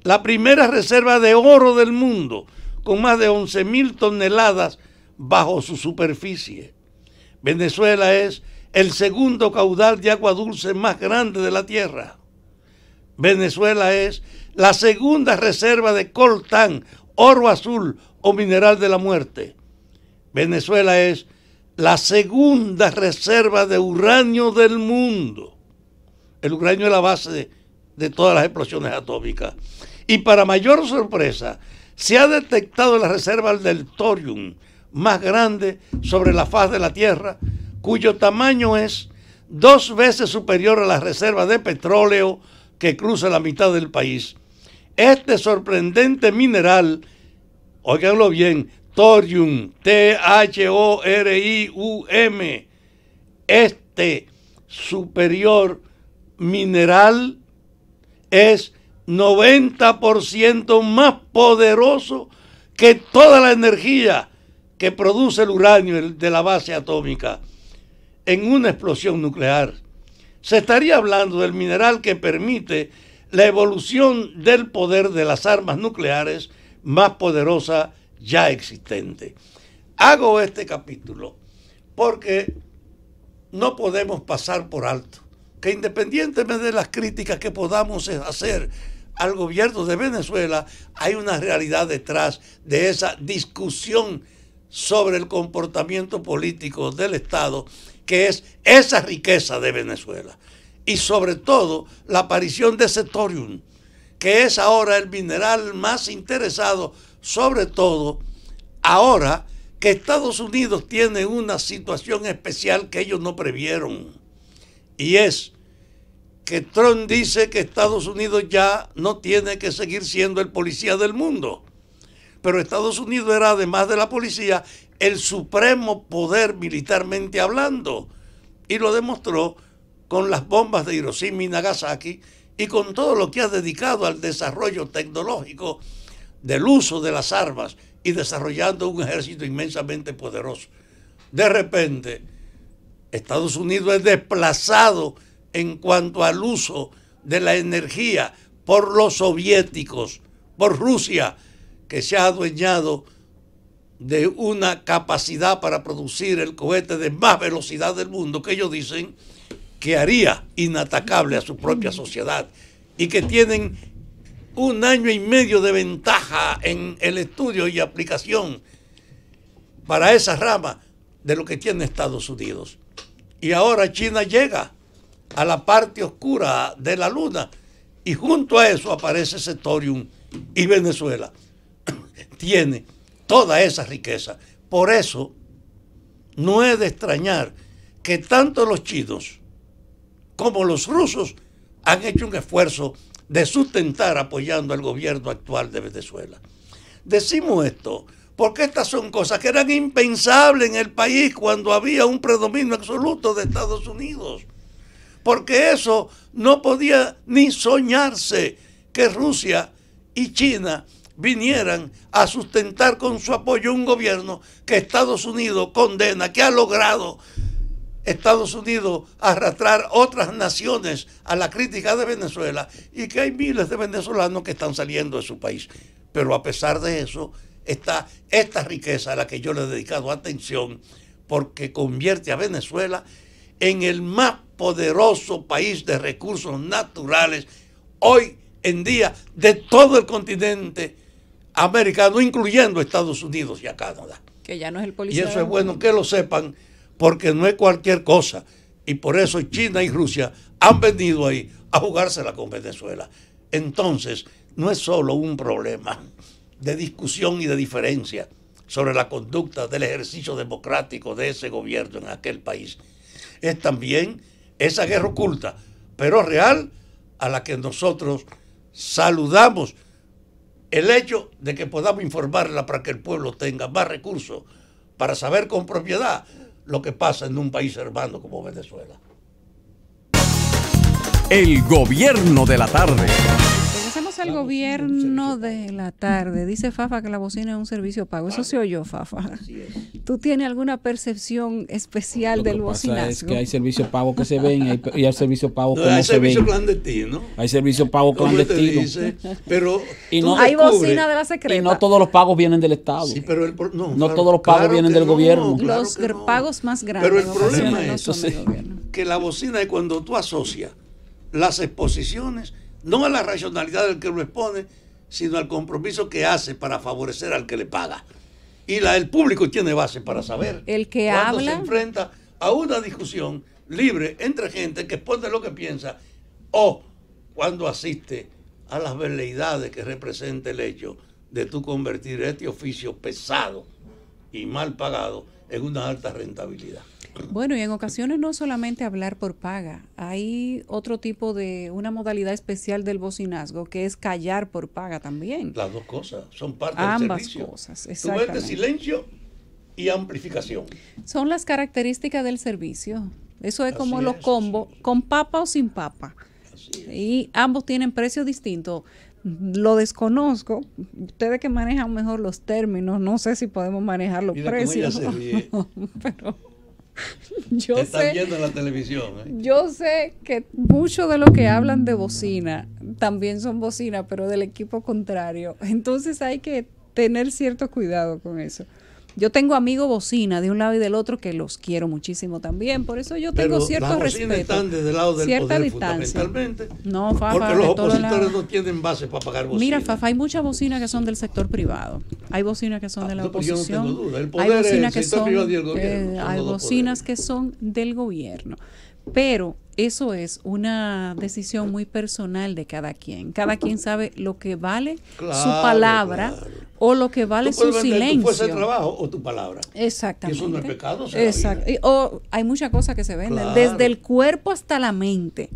La primera reserva de oro del mundo, con más de 11.000 toneladas bajo su superficie. Venezuela es el segundo caudal de agua dulce más grande de la Tierra. Venezuela es la segunda reserva de coltán, oro azul o mineral de la muerte. Venezuela es la segunda reserva de uranio del mundo. El uranio es la base de, todas las explosiones atómicas. Y para mayor sorpresa, se ha detectado la reserva del thorium más grande sobre la faz de la Tierra, cuyo tamaño es dos veces superior a la reserva de petróleo que cruza la mitad del país. Este sorprendente mineral, oiganlo bien, Thorium, T-H-O-R-I-U-M, este superior mineral es 90% más poderoso que toda la energía que produce el uranio de la base atómica en una explosión nuclear. Se estaría hablando del mineral que permite la evolución del poder de las armas nucleares más poderosa ya existente. Hago este capítulo porque no podemos pasar por alto que independientemente de las críticas que podamos hacer al gobierno de Venezuela, hay una realidad detrás de esa discusión sobre el comportamiento político del Estado, que es esa riqueza de Venezuela. Y sobre todo la aparición de ese que es ahora el mineral más interesado sobre todo ahora que Estados Unidos tiene una situación especial que ellos no previeron. Y es que Trump dice que Estados Unidos ya no tiene que seguir siendo el policía del mundo. Pero Estados Unidos era, además de la policía, el supremo poder militarmente hablando. Y lo demostró con las bombas de Hiroshima y Nagasaki y con todo lo que ha dedicado al desarrollo tecnológico del uso de las armas y desarrollando un ejército inmensamente poderoso. De repente, Estados Unidos es desplazado en cuanto al uso de la energía por los soviéticos, por Rusia, que se ha adueñado de una capacidad para producir el cohete de más velocidad del mundo, que ellos dicen que haría inatacable a su propia sociedad y que tienen un año y medio de ventaja en el estudio y aplicación para esa rama de lo que tiene Estados Unidos. Y ahora China llega a la parte oscura de la luna y junto a eso aparece Sectorium y Venezuela. tiene toda esa riqueza. Por eso no es de extrañar que tanto los chinos como los rusos han hecho un esfuerzo de sustentar apoyando al gobierno actual de Venezuela. Decimos esto porque estas son cosas que eran impensables en el país cuando había un predominio absoluto de Estados Unidos. Porque eso no podía ni soñarse que Rusia y China vinieran a sustentar con su apoyo un gobierno que Estados Unidos condena, que ha logrado Estados Unidos arrastrar otras naciones a la crítica de Venezuela y que hay miles de venezolanos que están saliendo de su país. Pero a pesar de eso, está esta riqueza a la que yo le he dedicado atención porque convierte a Venezuela en el más poderoso país de recursos naturales hoy en día de todo el continente americano, incluyendo Estados Unidos y a Canadá. Que ya no es el policía. Y eso es bueno que lo sepan porque no es cualquier cosa. Y por eso China y Rusia han venido ahí a jugársela con Venezuela. Entonces, no es solo un problema de discusión y de diferencia sobre la conducta del ejercicio democrático de ese gobierno en aquel país. Es también esa guerra oculta, pero real, a la que nosotros saludamos el hecho de que podamos informarla para que el pueblo tenga más recursos para saber con propiedad lo que pasa en un país hermano como Venezuela. El gobierno de la tarde al gobierno de la tarde. Dice Fafa que la bocina es un servicio pago. Eso se oyó, Fafa. ¿Tú tienes alguna percepción especial del bocinazo? Es que hay servicios pagos que se ven y hay, servicios no se ven. Hay servicio clandestino. Hay servicios pagos clandestinos. Pero hay bocina de la secreta. Y no todos los pagos vienen del Estado. no, todos los pagos vienen del gobierno. los pagos más grandes. Pero el problema es que la bocina es cuando tú asocias las exposiciones no a la racionalidad del que lo expone, sino al compromiso que hace para favorecer al que le paga. Y la, el público tiene base para saber. El que cuando se enfrenta a una discusión libre entre gente que expone lo que piensa o cuando asiste a las veleidades que representa el hecho de tú convertir este oficio pesado y mal pagado en una alta rentabilidad. Bueno, y en ocasiones no solamente hablar por paga, hay otro tipo de, una modalidad especial del bocinazgo que es callar por paga también. Las dos cosas, son parte del servicio. cosas, exactamente. de silencio y amplificación. Son las características del servicio. Eso es como los combos, con papa o sin papa. Y ambos tienen precios distintos lo desconozco. Ustedes que manejan mejor los términos, no sé si podemos manejar los precios. Pero yo la televisión. ¿eh? Yo sé que muchos de los que hablan de bocina también son bocina, pero del equipo contrario. Entonces hay que tener cierto cuidado con eso. Yo tengo amigos bocina de un lado y del otro que los quiero muchísimo también, por eso yo tengo Pero cierto respeto. Están desde el lado del cierta poder, distancia. No, Fafa, porque los opositores no tienen base para pagar bocina. Mira, Fafa, hay muchas bocinas que son del sector privado. Hay bocinas que son ah, de la oposición. El poder hay bocinas que son, hay bocinas que son del gobierno. Pero eso es una decisión muy personal de cada quien. Cada quien sabe lo que vale su palabra o lo que vale su silencio. Tu trabajo o tu palabra. Exactamente. eso no es pecado. Exacto. O hay muchas cosas que se venden, desde el cuerpo hasta la mente.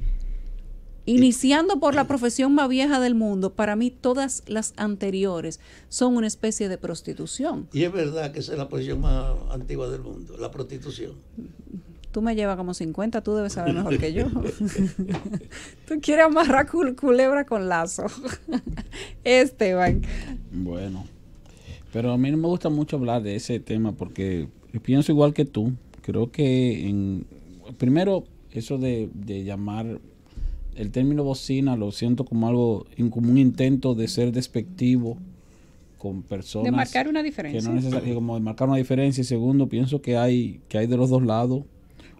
Iniciando por la profesión más vieja del mundo, para mí todas las anteriores son una especie de prostitución. Y es verdad que es la profesión más antigua del mundo, la prostitución. Mm, Tú me llevas como 50, tú debes saber mejor que yo. tú quieres amarrar culebra con lazo. Esteban. Bueno, pero a mí no me gusta mucho hablar de ese tema porque pienso igual que tú. Creo que en, primero eso de, llamar el término bocina lo siento como algo, como un intento de ser despectivo con personas. De marcar una diferencia. Que no como de marcar una diferencia. Y segundo, pienso que hay, que hay de los dos lados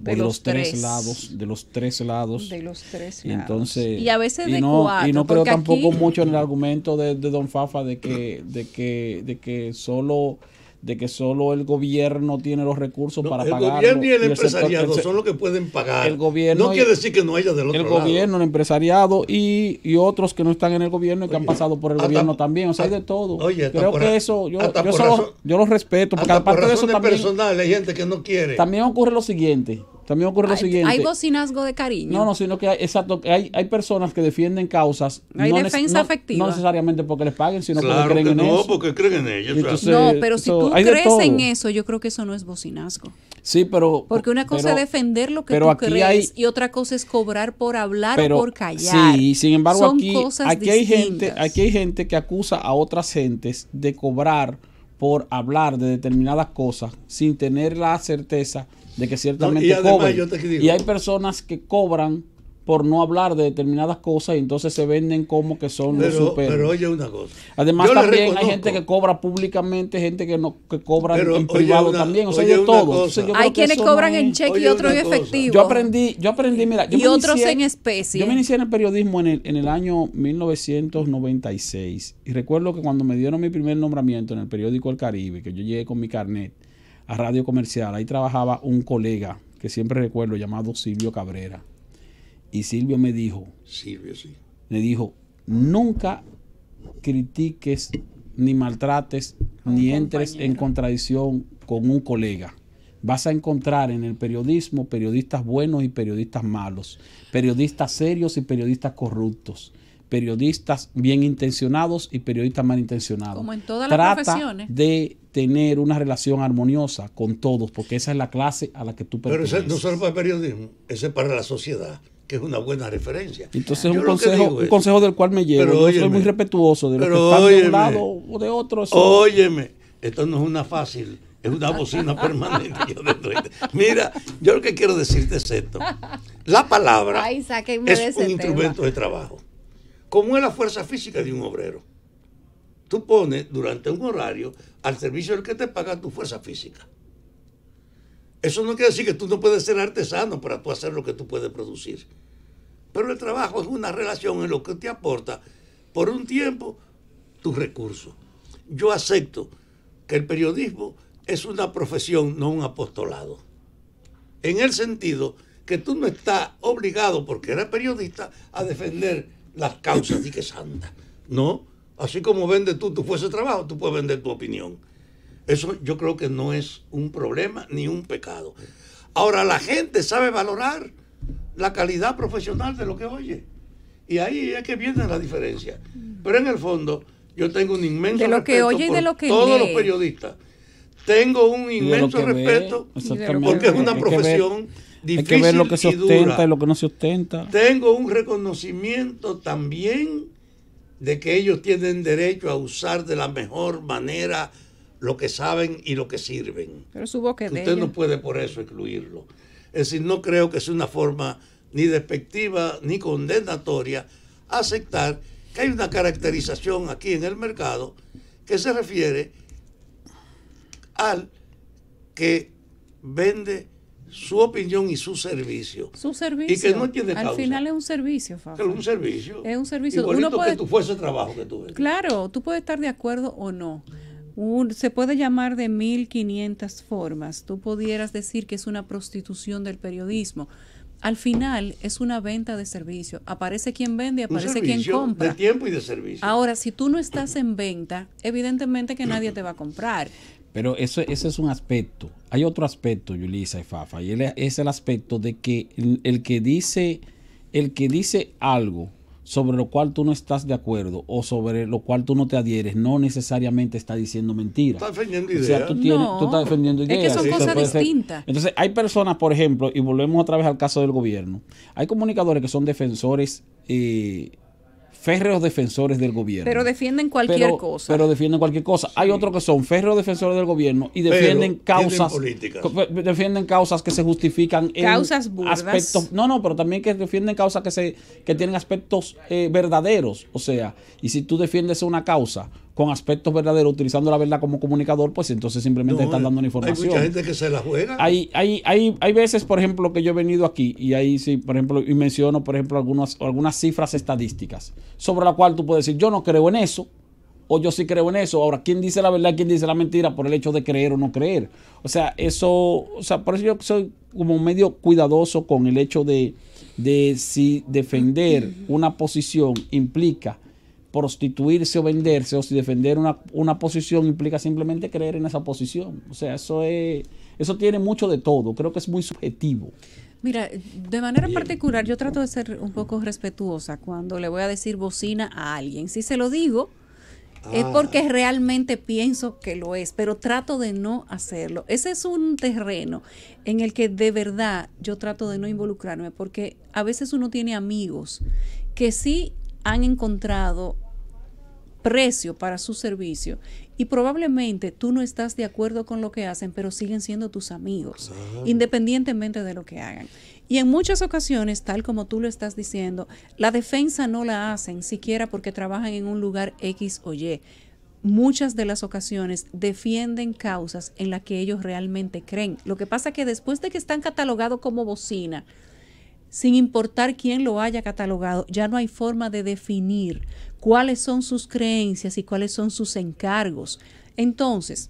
de, los, tres, lados, de los tres lados. De los tres lados. Y entonces, y a veces de y no, Y no creo tampoco mucho en el argumento de, de, Don Fafa de que, de que, de que solo de que solo el gobierno tiene los recursos para pagar. El gobierno y el, empresariado son los que pueden pagar. El gobierno no quiere decir que no haya del otro El gobierno, el empresariado y, y, otros que no están en el gobierno y que han pasado por el gobierno también. O sea, hay de todo. Oye, Creo que eso, yo, yo, yo los respeto. Porque aparte de eso también. personal hay gente que no quiere. También ocurre lo siguiente. También ocurre lo siguiente. Hay bocinazgo de cariño. No, no, sino que hay, exacto, hay, hay personas que defienden causas. Hay no defensa afectiva. No necesariamente porque les paguen, sino porque creen en en no, porque creen en ellos. no, pero si tú crees en eso, yo creo que eso no es bocinazgo. Sí, pero. Porque una cosa es defender lo que tú crees y otra cosa es cobrar por hablar o por callar. Sí, sin embargo, aquí, aquí, hay gente, aquí hay gente que acusa a otras gentes de cobrar por hablar de determinadas cosas sin tener la certeza de que ciertamente y hay personas que cobran por no hablar de determinadas cosas y entonces se venden como que son los super. Pero oye una cosa. Además también hay gente que cobra públicamente, gente que no cobra en privado también, o sea, todo. hay quienes cobran en cheque y otros en efectivo. Yo aprendí, yo aprendí, mira, y otros en especie. Yo me inicié en el periodismo en el, en el año 1996 y recuerdo que cuando me dieron mi primer nombramiento en el periódico El Caribe, que yo llegué con mi carnet a Radio Comercial. Ahí trabajaba un colega que siempre recuerdo llamado Silvio Cabrera. Y Silvio me dijo, dijo, nunca critiques ni maltrates ni entres en contradicción con un colega. Vas a encontrar en el periodismo periodistas buenos y periodistas malos, periodistas serios y periodistas corruptos periodistas bien intencionados y periodistas malintencionados. Como en todas las Trata de tener una relación armoniosa con todos, porque esa es la clase a la que tú perteneces. Pero ese no solo para el periodismo, ese es para la sociedad que es una buena referencia. Entonces un consejo, es un consejo del cual me llevo. Yo soy muy respetuoso de lo que está de un lado o de otro. Óyeme, esto no es una fácil, es una bocina permanente. Mira, yo lo que quiero decirte es esto. La palabra es un instrumento de trabajo como es la fuerza física de un obrero. Tú pones durante un horario al servicio del que te paga tu fuerza física. Eso no quiere decir que tú no puedes ser artesano para tú hacer lo que tú puedes producir. Pero el trabajo es una relación en lo que te aporta por un tiempo tus recursos. Yo acepto que el periodismo es una profesión, no un apostolado. En el sentido que tú no estás obligado, porque eres periodista, a defender las causas, y que santa, ¿no? Así como vende tú tu fuese trabajo, tú puedes vender tu opinión. Eso yo creo que no es un problema ni un pecado. Ahora la gente sabe valorar la calidad profesional de lo que oye. Y ahí es que viene la diferencia. Pero en el fondo, yo tengo un inmenso de lo que oye de lo que todos los periodistas. Tengo un inmenso respeto porque es una profesión hay que ver lo que se ostenta y lo que no se ostenta. Tengo un reconocimiento también de que ellos tienen derecho a usar de la mejor manera lo que saben y lo que sirven. Pero su Usted no puede por eso excluirlo. Es decir, no creo que sea una forma ni despectiva ni condenatoria aceptar que hay una caracterización aquí en el mercado que se refiere al que vende su opinión y su servicio. Su servicio. que no Al final es un servicio, Fabio. Es un servicio. Es un servicio. puede... que tú trabajo que tú Claro, tú puedes estar de acuerdo o no. se puede llamar de 1500 formas. Tú pudieras decir que es una prostitución del periodismo. Al final es una venta de servicio. Aparece quien vende, aparece quien compra. De tiempo y de servicio. Ahora, si tú no estás en venta, evidentemente que nadie te va a comprar. Pero eso, ese es un aspecto hay otro aspecto, Yulisa y Fafa, y es el aspecto de que el, que dice, el que dice algo sobre lo cual tú no estás de acuerdo o sobre lo cual tú no te adhieres, no necesariamente está diciendo mentira. tú, estás defendiendo ideas. Es que son cosas distintas. entonces, hay personas, por ejemplo, y volvemos otra vez al caso del gobierno, hay comunicadores que son defensores eh, férreos defensores del gobierno. Pero defienden cualquier cosa. Pero defienden cualquier cosa. Hay otros que son férreos defensores del gobierno y defienden causas. Defienden causas que se justifican en burdas. aspectos. No, no, pero también que defienden causas que se que tienen aspectos eh, verdaderos. O sea, y si tú defiendes una causa con aspectos verdaderos, utilizando la verdad como comunicador, pues entonces simplemente están dando información. Hay mucha gente que se la juega. Hay, veces, por ejemplo, que yo he venido aquí y ahí sí, por ejemplo, y menciono, por ejemplo, algunas, algunas cifras estadísticas sobre la cual tú puedes decir, yo no creo en eso, o yo sí creo en eso. Ahora, ¿quién dice la verdad y quién dice la mentira por el hecho de creer o no creer? O sea, eso, o sea, por eso yo soy como medio cuidadoso con el hecho de, de si defender una posición implica prostituirse o venderse o si defender una, posición implica simplemente creer en esa posición. O sea, eso, es, eso tiene mucho de todo, creo que es muy subjetivo. Mira, de manera particular yo trato de ser un poco respetuosa cuando le voy a decir bocina a alguien. Si se lo digo, es ah. porque realmente pienso que lo es, pero trato de no hacerlo. Ese es un terreno en el que de verdad yo trato de no involucrarme, porque a veces uno tiene amigos que sí han encontrado precio para su servicio y probablemente tú no estás de acuerdo con lo que hacen, pero siguen siendo tus amigos, ah. independientemente de lo que hagan. Y en muchas ocasiones, tal como tú lo estás diciendo, la defensa no la hacen siquiera porque trabajan en un lugar X o Y. Muchas de las ocasiones defienden causas en las que ellos realmente creen. Lo que pasa es que después de que están catalogados como bocina, sin importar quién lo haya catalogado, ya no hay forma de definir cuáles son sus creencias y cuáles son sus encargos. Entonces,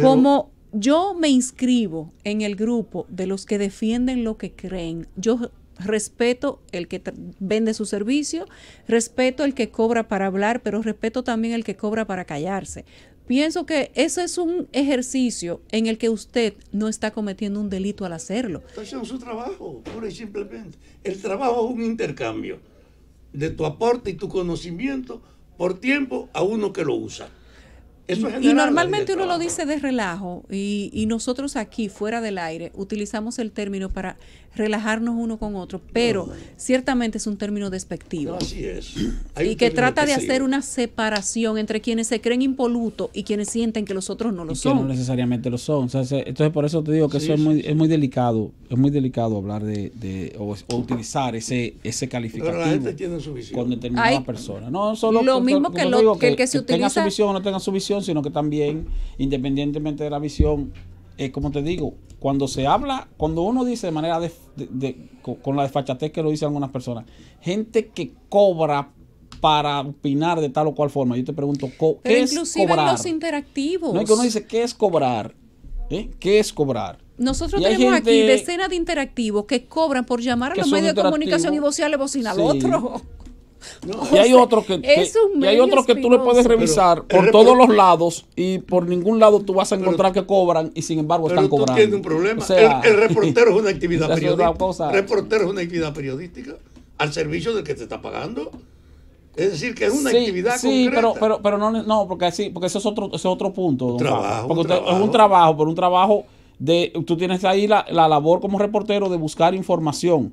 como yo me inscribo en el grupo de los que defienden lo que creen, yo respeto el que vende su servicio, respeto el que cobra para hablar, pero respeto también el que cobra para callarse. Pienso que ese es un ejercicio en el que usted no está cometiendo un delito al hacerlo. Está haciendo su trabajo, pura y simplemente. El trabajo es un intercambio de tu aporte y tu conocimiento por tiempo a uno que lo usa. y normalmente uno lo dice de relajo y, y, nosotros aquí, fuera del aire, utilizamos el término para relajarnos uno con otro, pero ciertamente es un término despectivo. así es. y que trata de hacer una separación entre quienes se creen impolutos y quienes sienten que los otros no lo son. Que no necesariamente lo son. entonces, por eso te digo que eso es, muy, es muy delicado. Es muy delicado hablar de, o, utilizar ese, ese calificativo pero la gente tiene su visión. con determinadas personas persona. No solo lo mismo que, que, el que, se utiliza. Tenga su visión o no tenga su visión, sino que también, independientemente de la visión, es como te digo, cuando se habla, cuando uno dice de manera de, con la desfachatez que lo dicen algunas personas, gente que cobra para opinar de tal o cual forma. Yo te pregunto, ¿qué es inclusive cobrar? En los interactivos. No es que uno dice, ¿qué es cobrar? ¿Eh? ¿Qué es cobrar? Nosotros tenemos aquí decenas de interactivos que cobran por llamar a los medios de comunicación y vocearle bocina al otro y hay otros que, y hay que tú le puedes revisar por todos los lados y por ningún lado tú vas a encontrar que cobran y sin embargo están cobrando. un problema. el, reportero es una actividad periodística. reportero es una actividad periodística al servicio del que te está pagando. Es decir, que es una actividad sí, concreta. pero, pero, pero no, no, porque sí, porque eso es otro, ese es otro punto. Trabajo, es un trabajo, pero un trabajo de, tú tienes ahí la labor como reportero de buscar información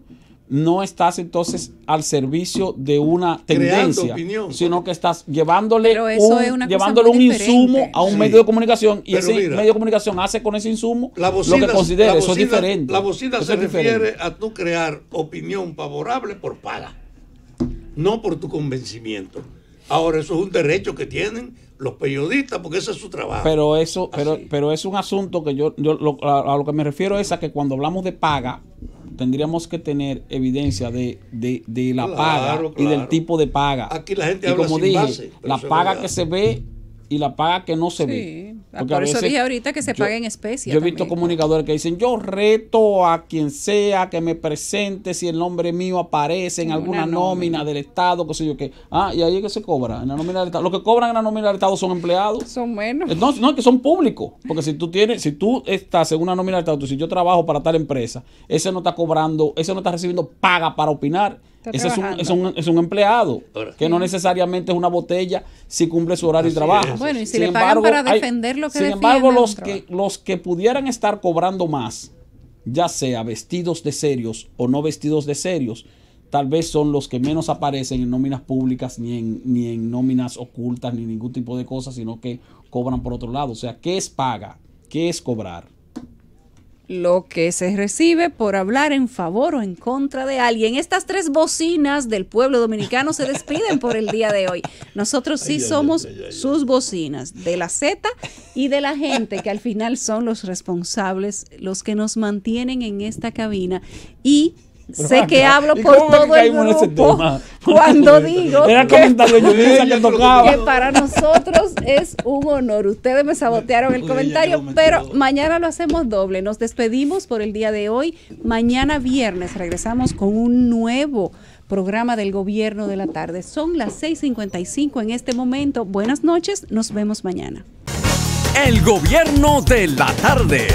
no estás entonces al servicio de una tendencia, sino que estás llevándole un, llevándole un insumo a un medio de comunicación y ese medio de comunicación hace con ese insumo lo que considera. eso es diferente. La bocina se refiere a tú crear opinión favorable por paga, no por tu convencimiento. Ahora, eso es un derecho que tienen los periodistas, porque ese es su trabajo. Pero eso, pero, pero es un asunto que yo, yo a, lo que me refiero es a que cuando hablamos de paga, tendríamos que tener evidencia de, de, la paga y del tipo de paga. Aquí la gente habla la paga que se ve y la paga que no se ve. Porque Por eso dije ahorita que se paga en especie. Yo he visto comunicadores que dicen, yo reto a quien sea que me presente si el nombre mío aparece en, alguna nómina, del Estado, qué sé yo qué. Ah, y ahí es que se cobra, en la nómina del Estado. Los que cobran en la nómina del Estado son empleados. Son menos. Eh, no, no, que son públicos. Porque si tú tienes, si tú estás en una nómina del Estado, si yo trabajo para tal empresa, ese no está cobrando, ese no está recibiendo paga para opinar ese es, un, empleado, que no necesariamente es una botella si cumple su horario y trabaja. Bueno, y si sin le embargo, para defender lo que Sin embargo, los que, los que pudieran estar cobrando más, ya sea vestidos de serios o no vestidos de serios, tal vez son los que menos aparecen en nóminas públicas, ni en, ni en nóminas ocultas, ni ningún tipo de cosas, sino que cobran por otro lado. O sea, ¿qué es paga? ¿Qué es cobrar? lo que se recibe por hablar en favor o en contra de alguien. Estas tres bocinas del pueblo dominicano se despiden por el día de hoy. Nosotros sí somos sus bocinas, de la Z y de la gente, que al final son los responsables, los que nos mantienen en esta cabina y sé que hablo por todo el grupo cuando digo que, para nosotros es un honor. Ustedes me sabotearon el comentario, pero mañana lo hacemos doble. Nos despedimos por el día de hoy. Mañana viernes regresamos con un nuevo programa del gobierno de la tarde. Son las 6.55 en este momento. Buenas noches, nos vemos mañana. El gobierno de la tarde.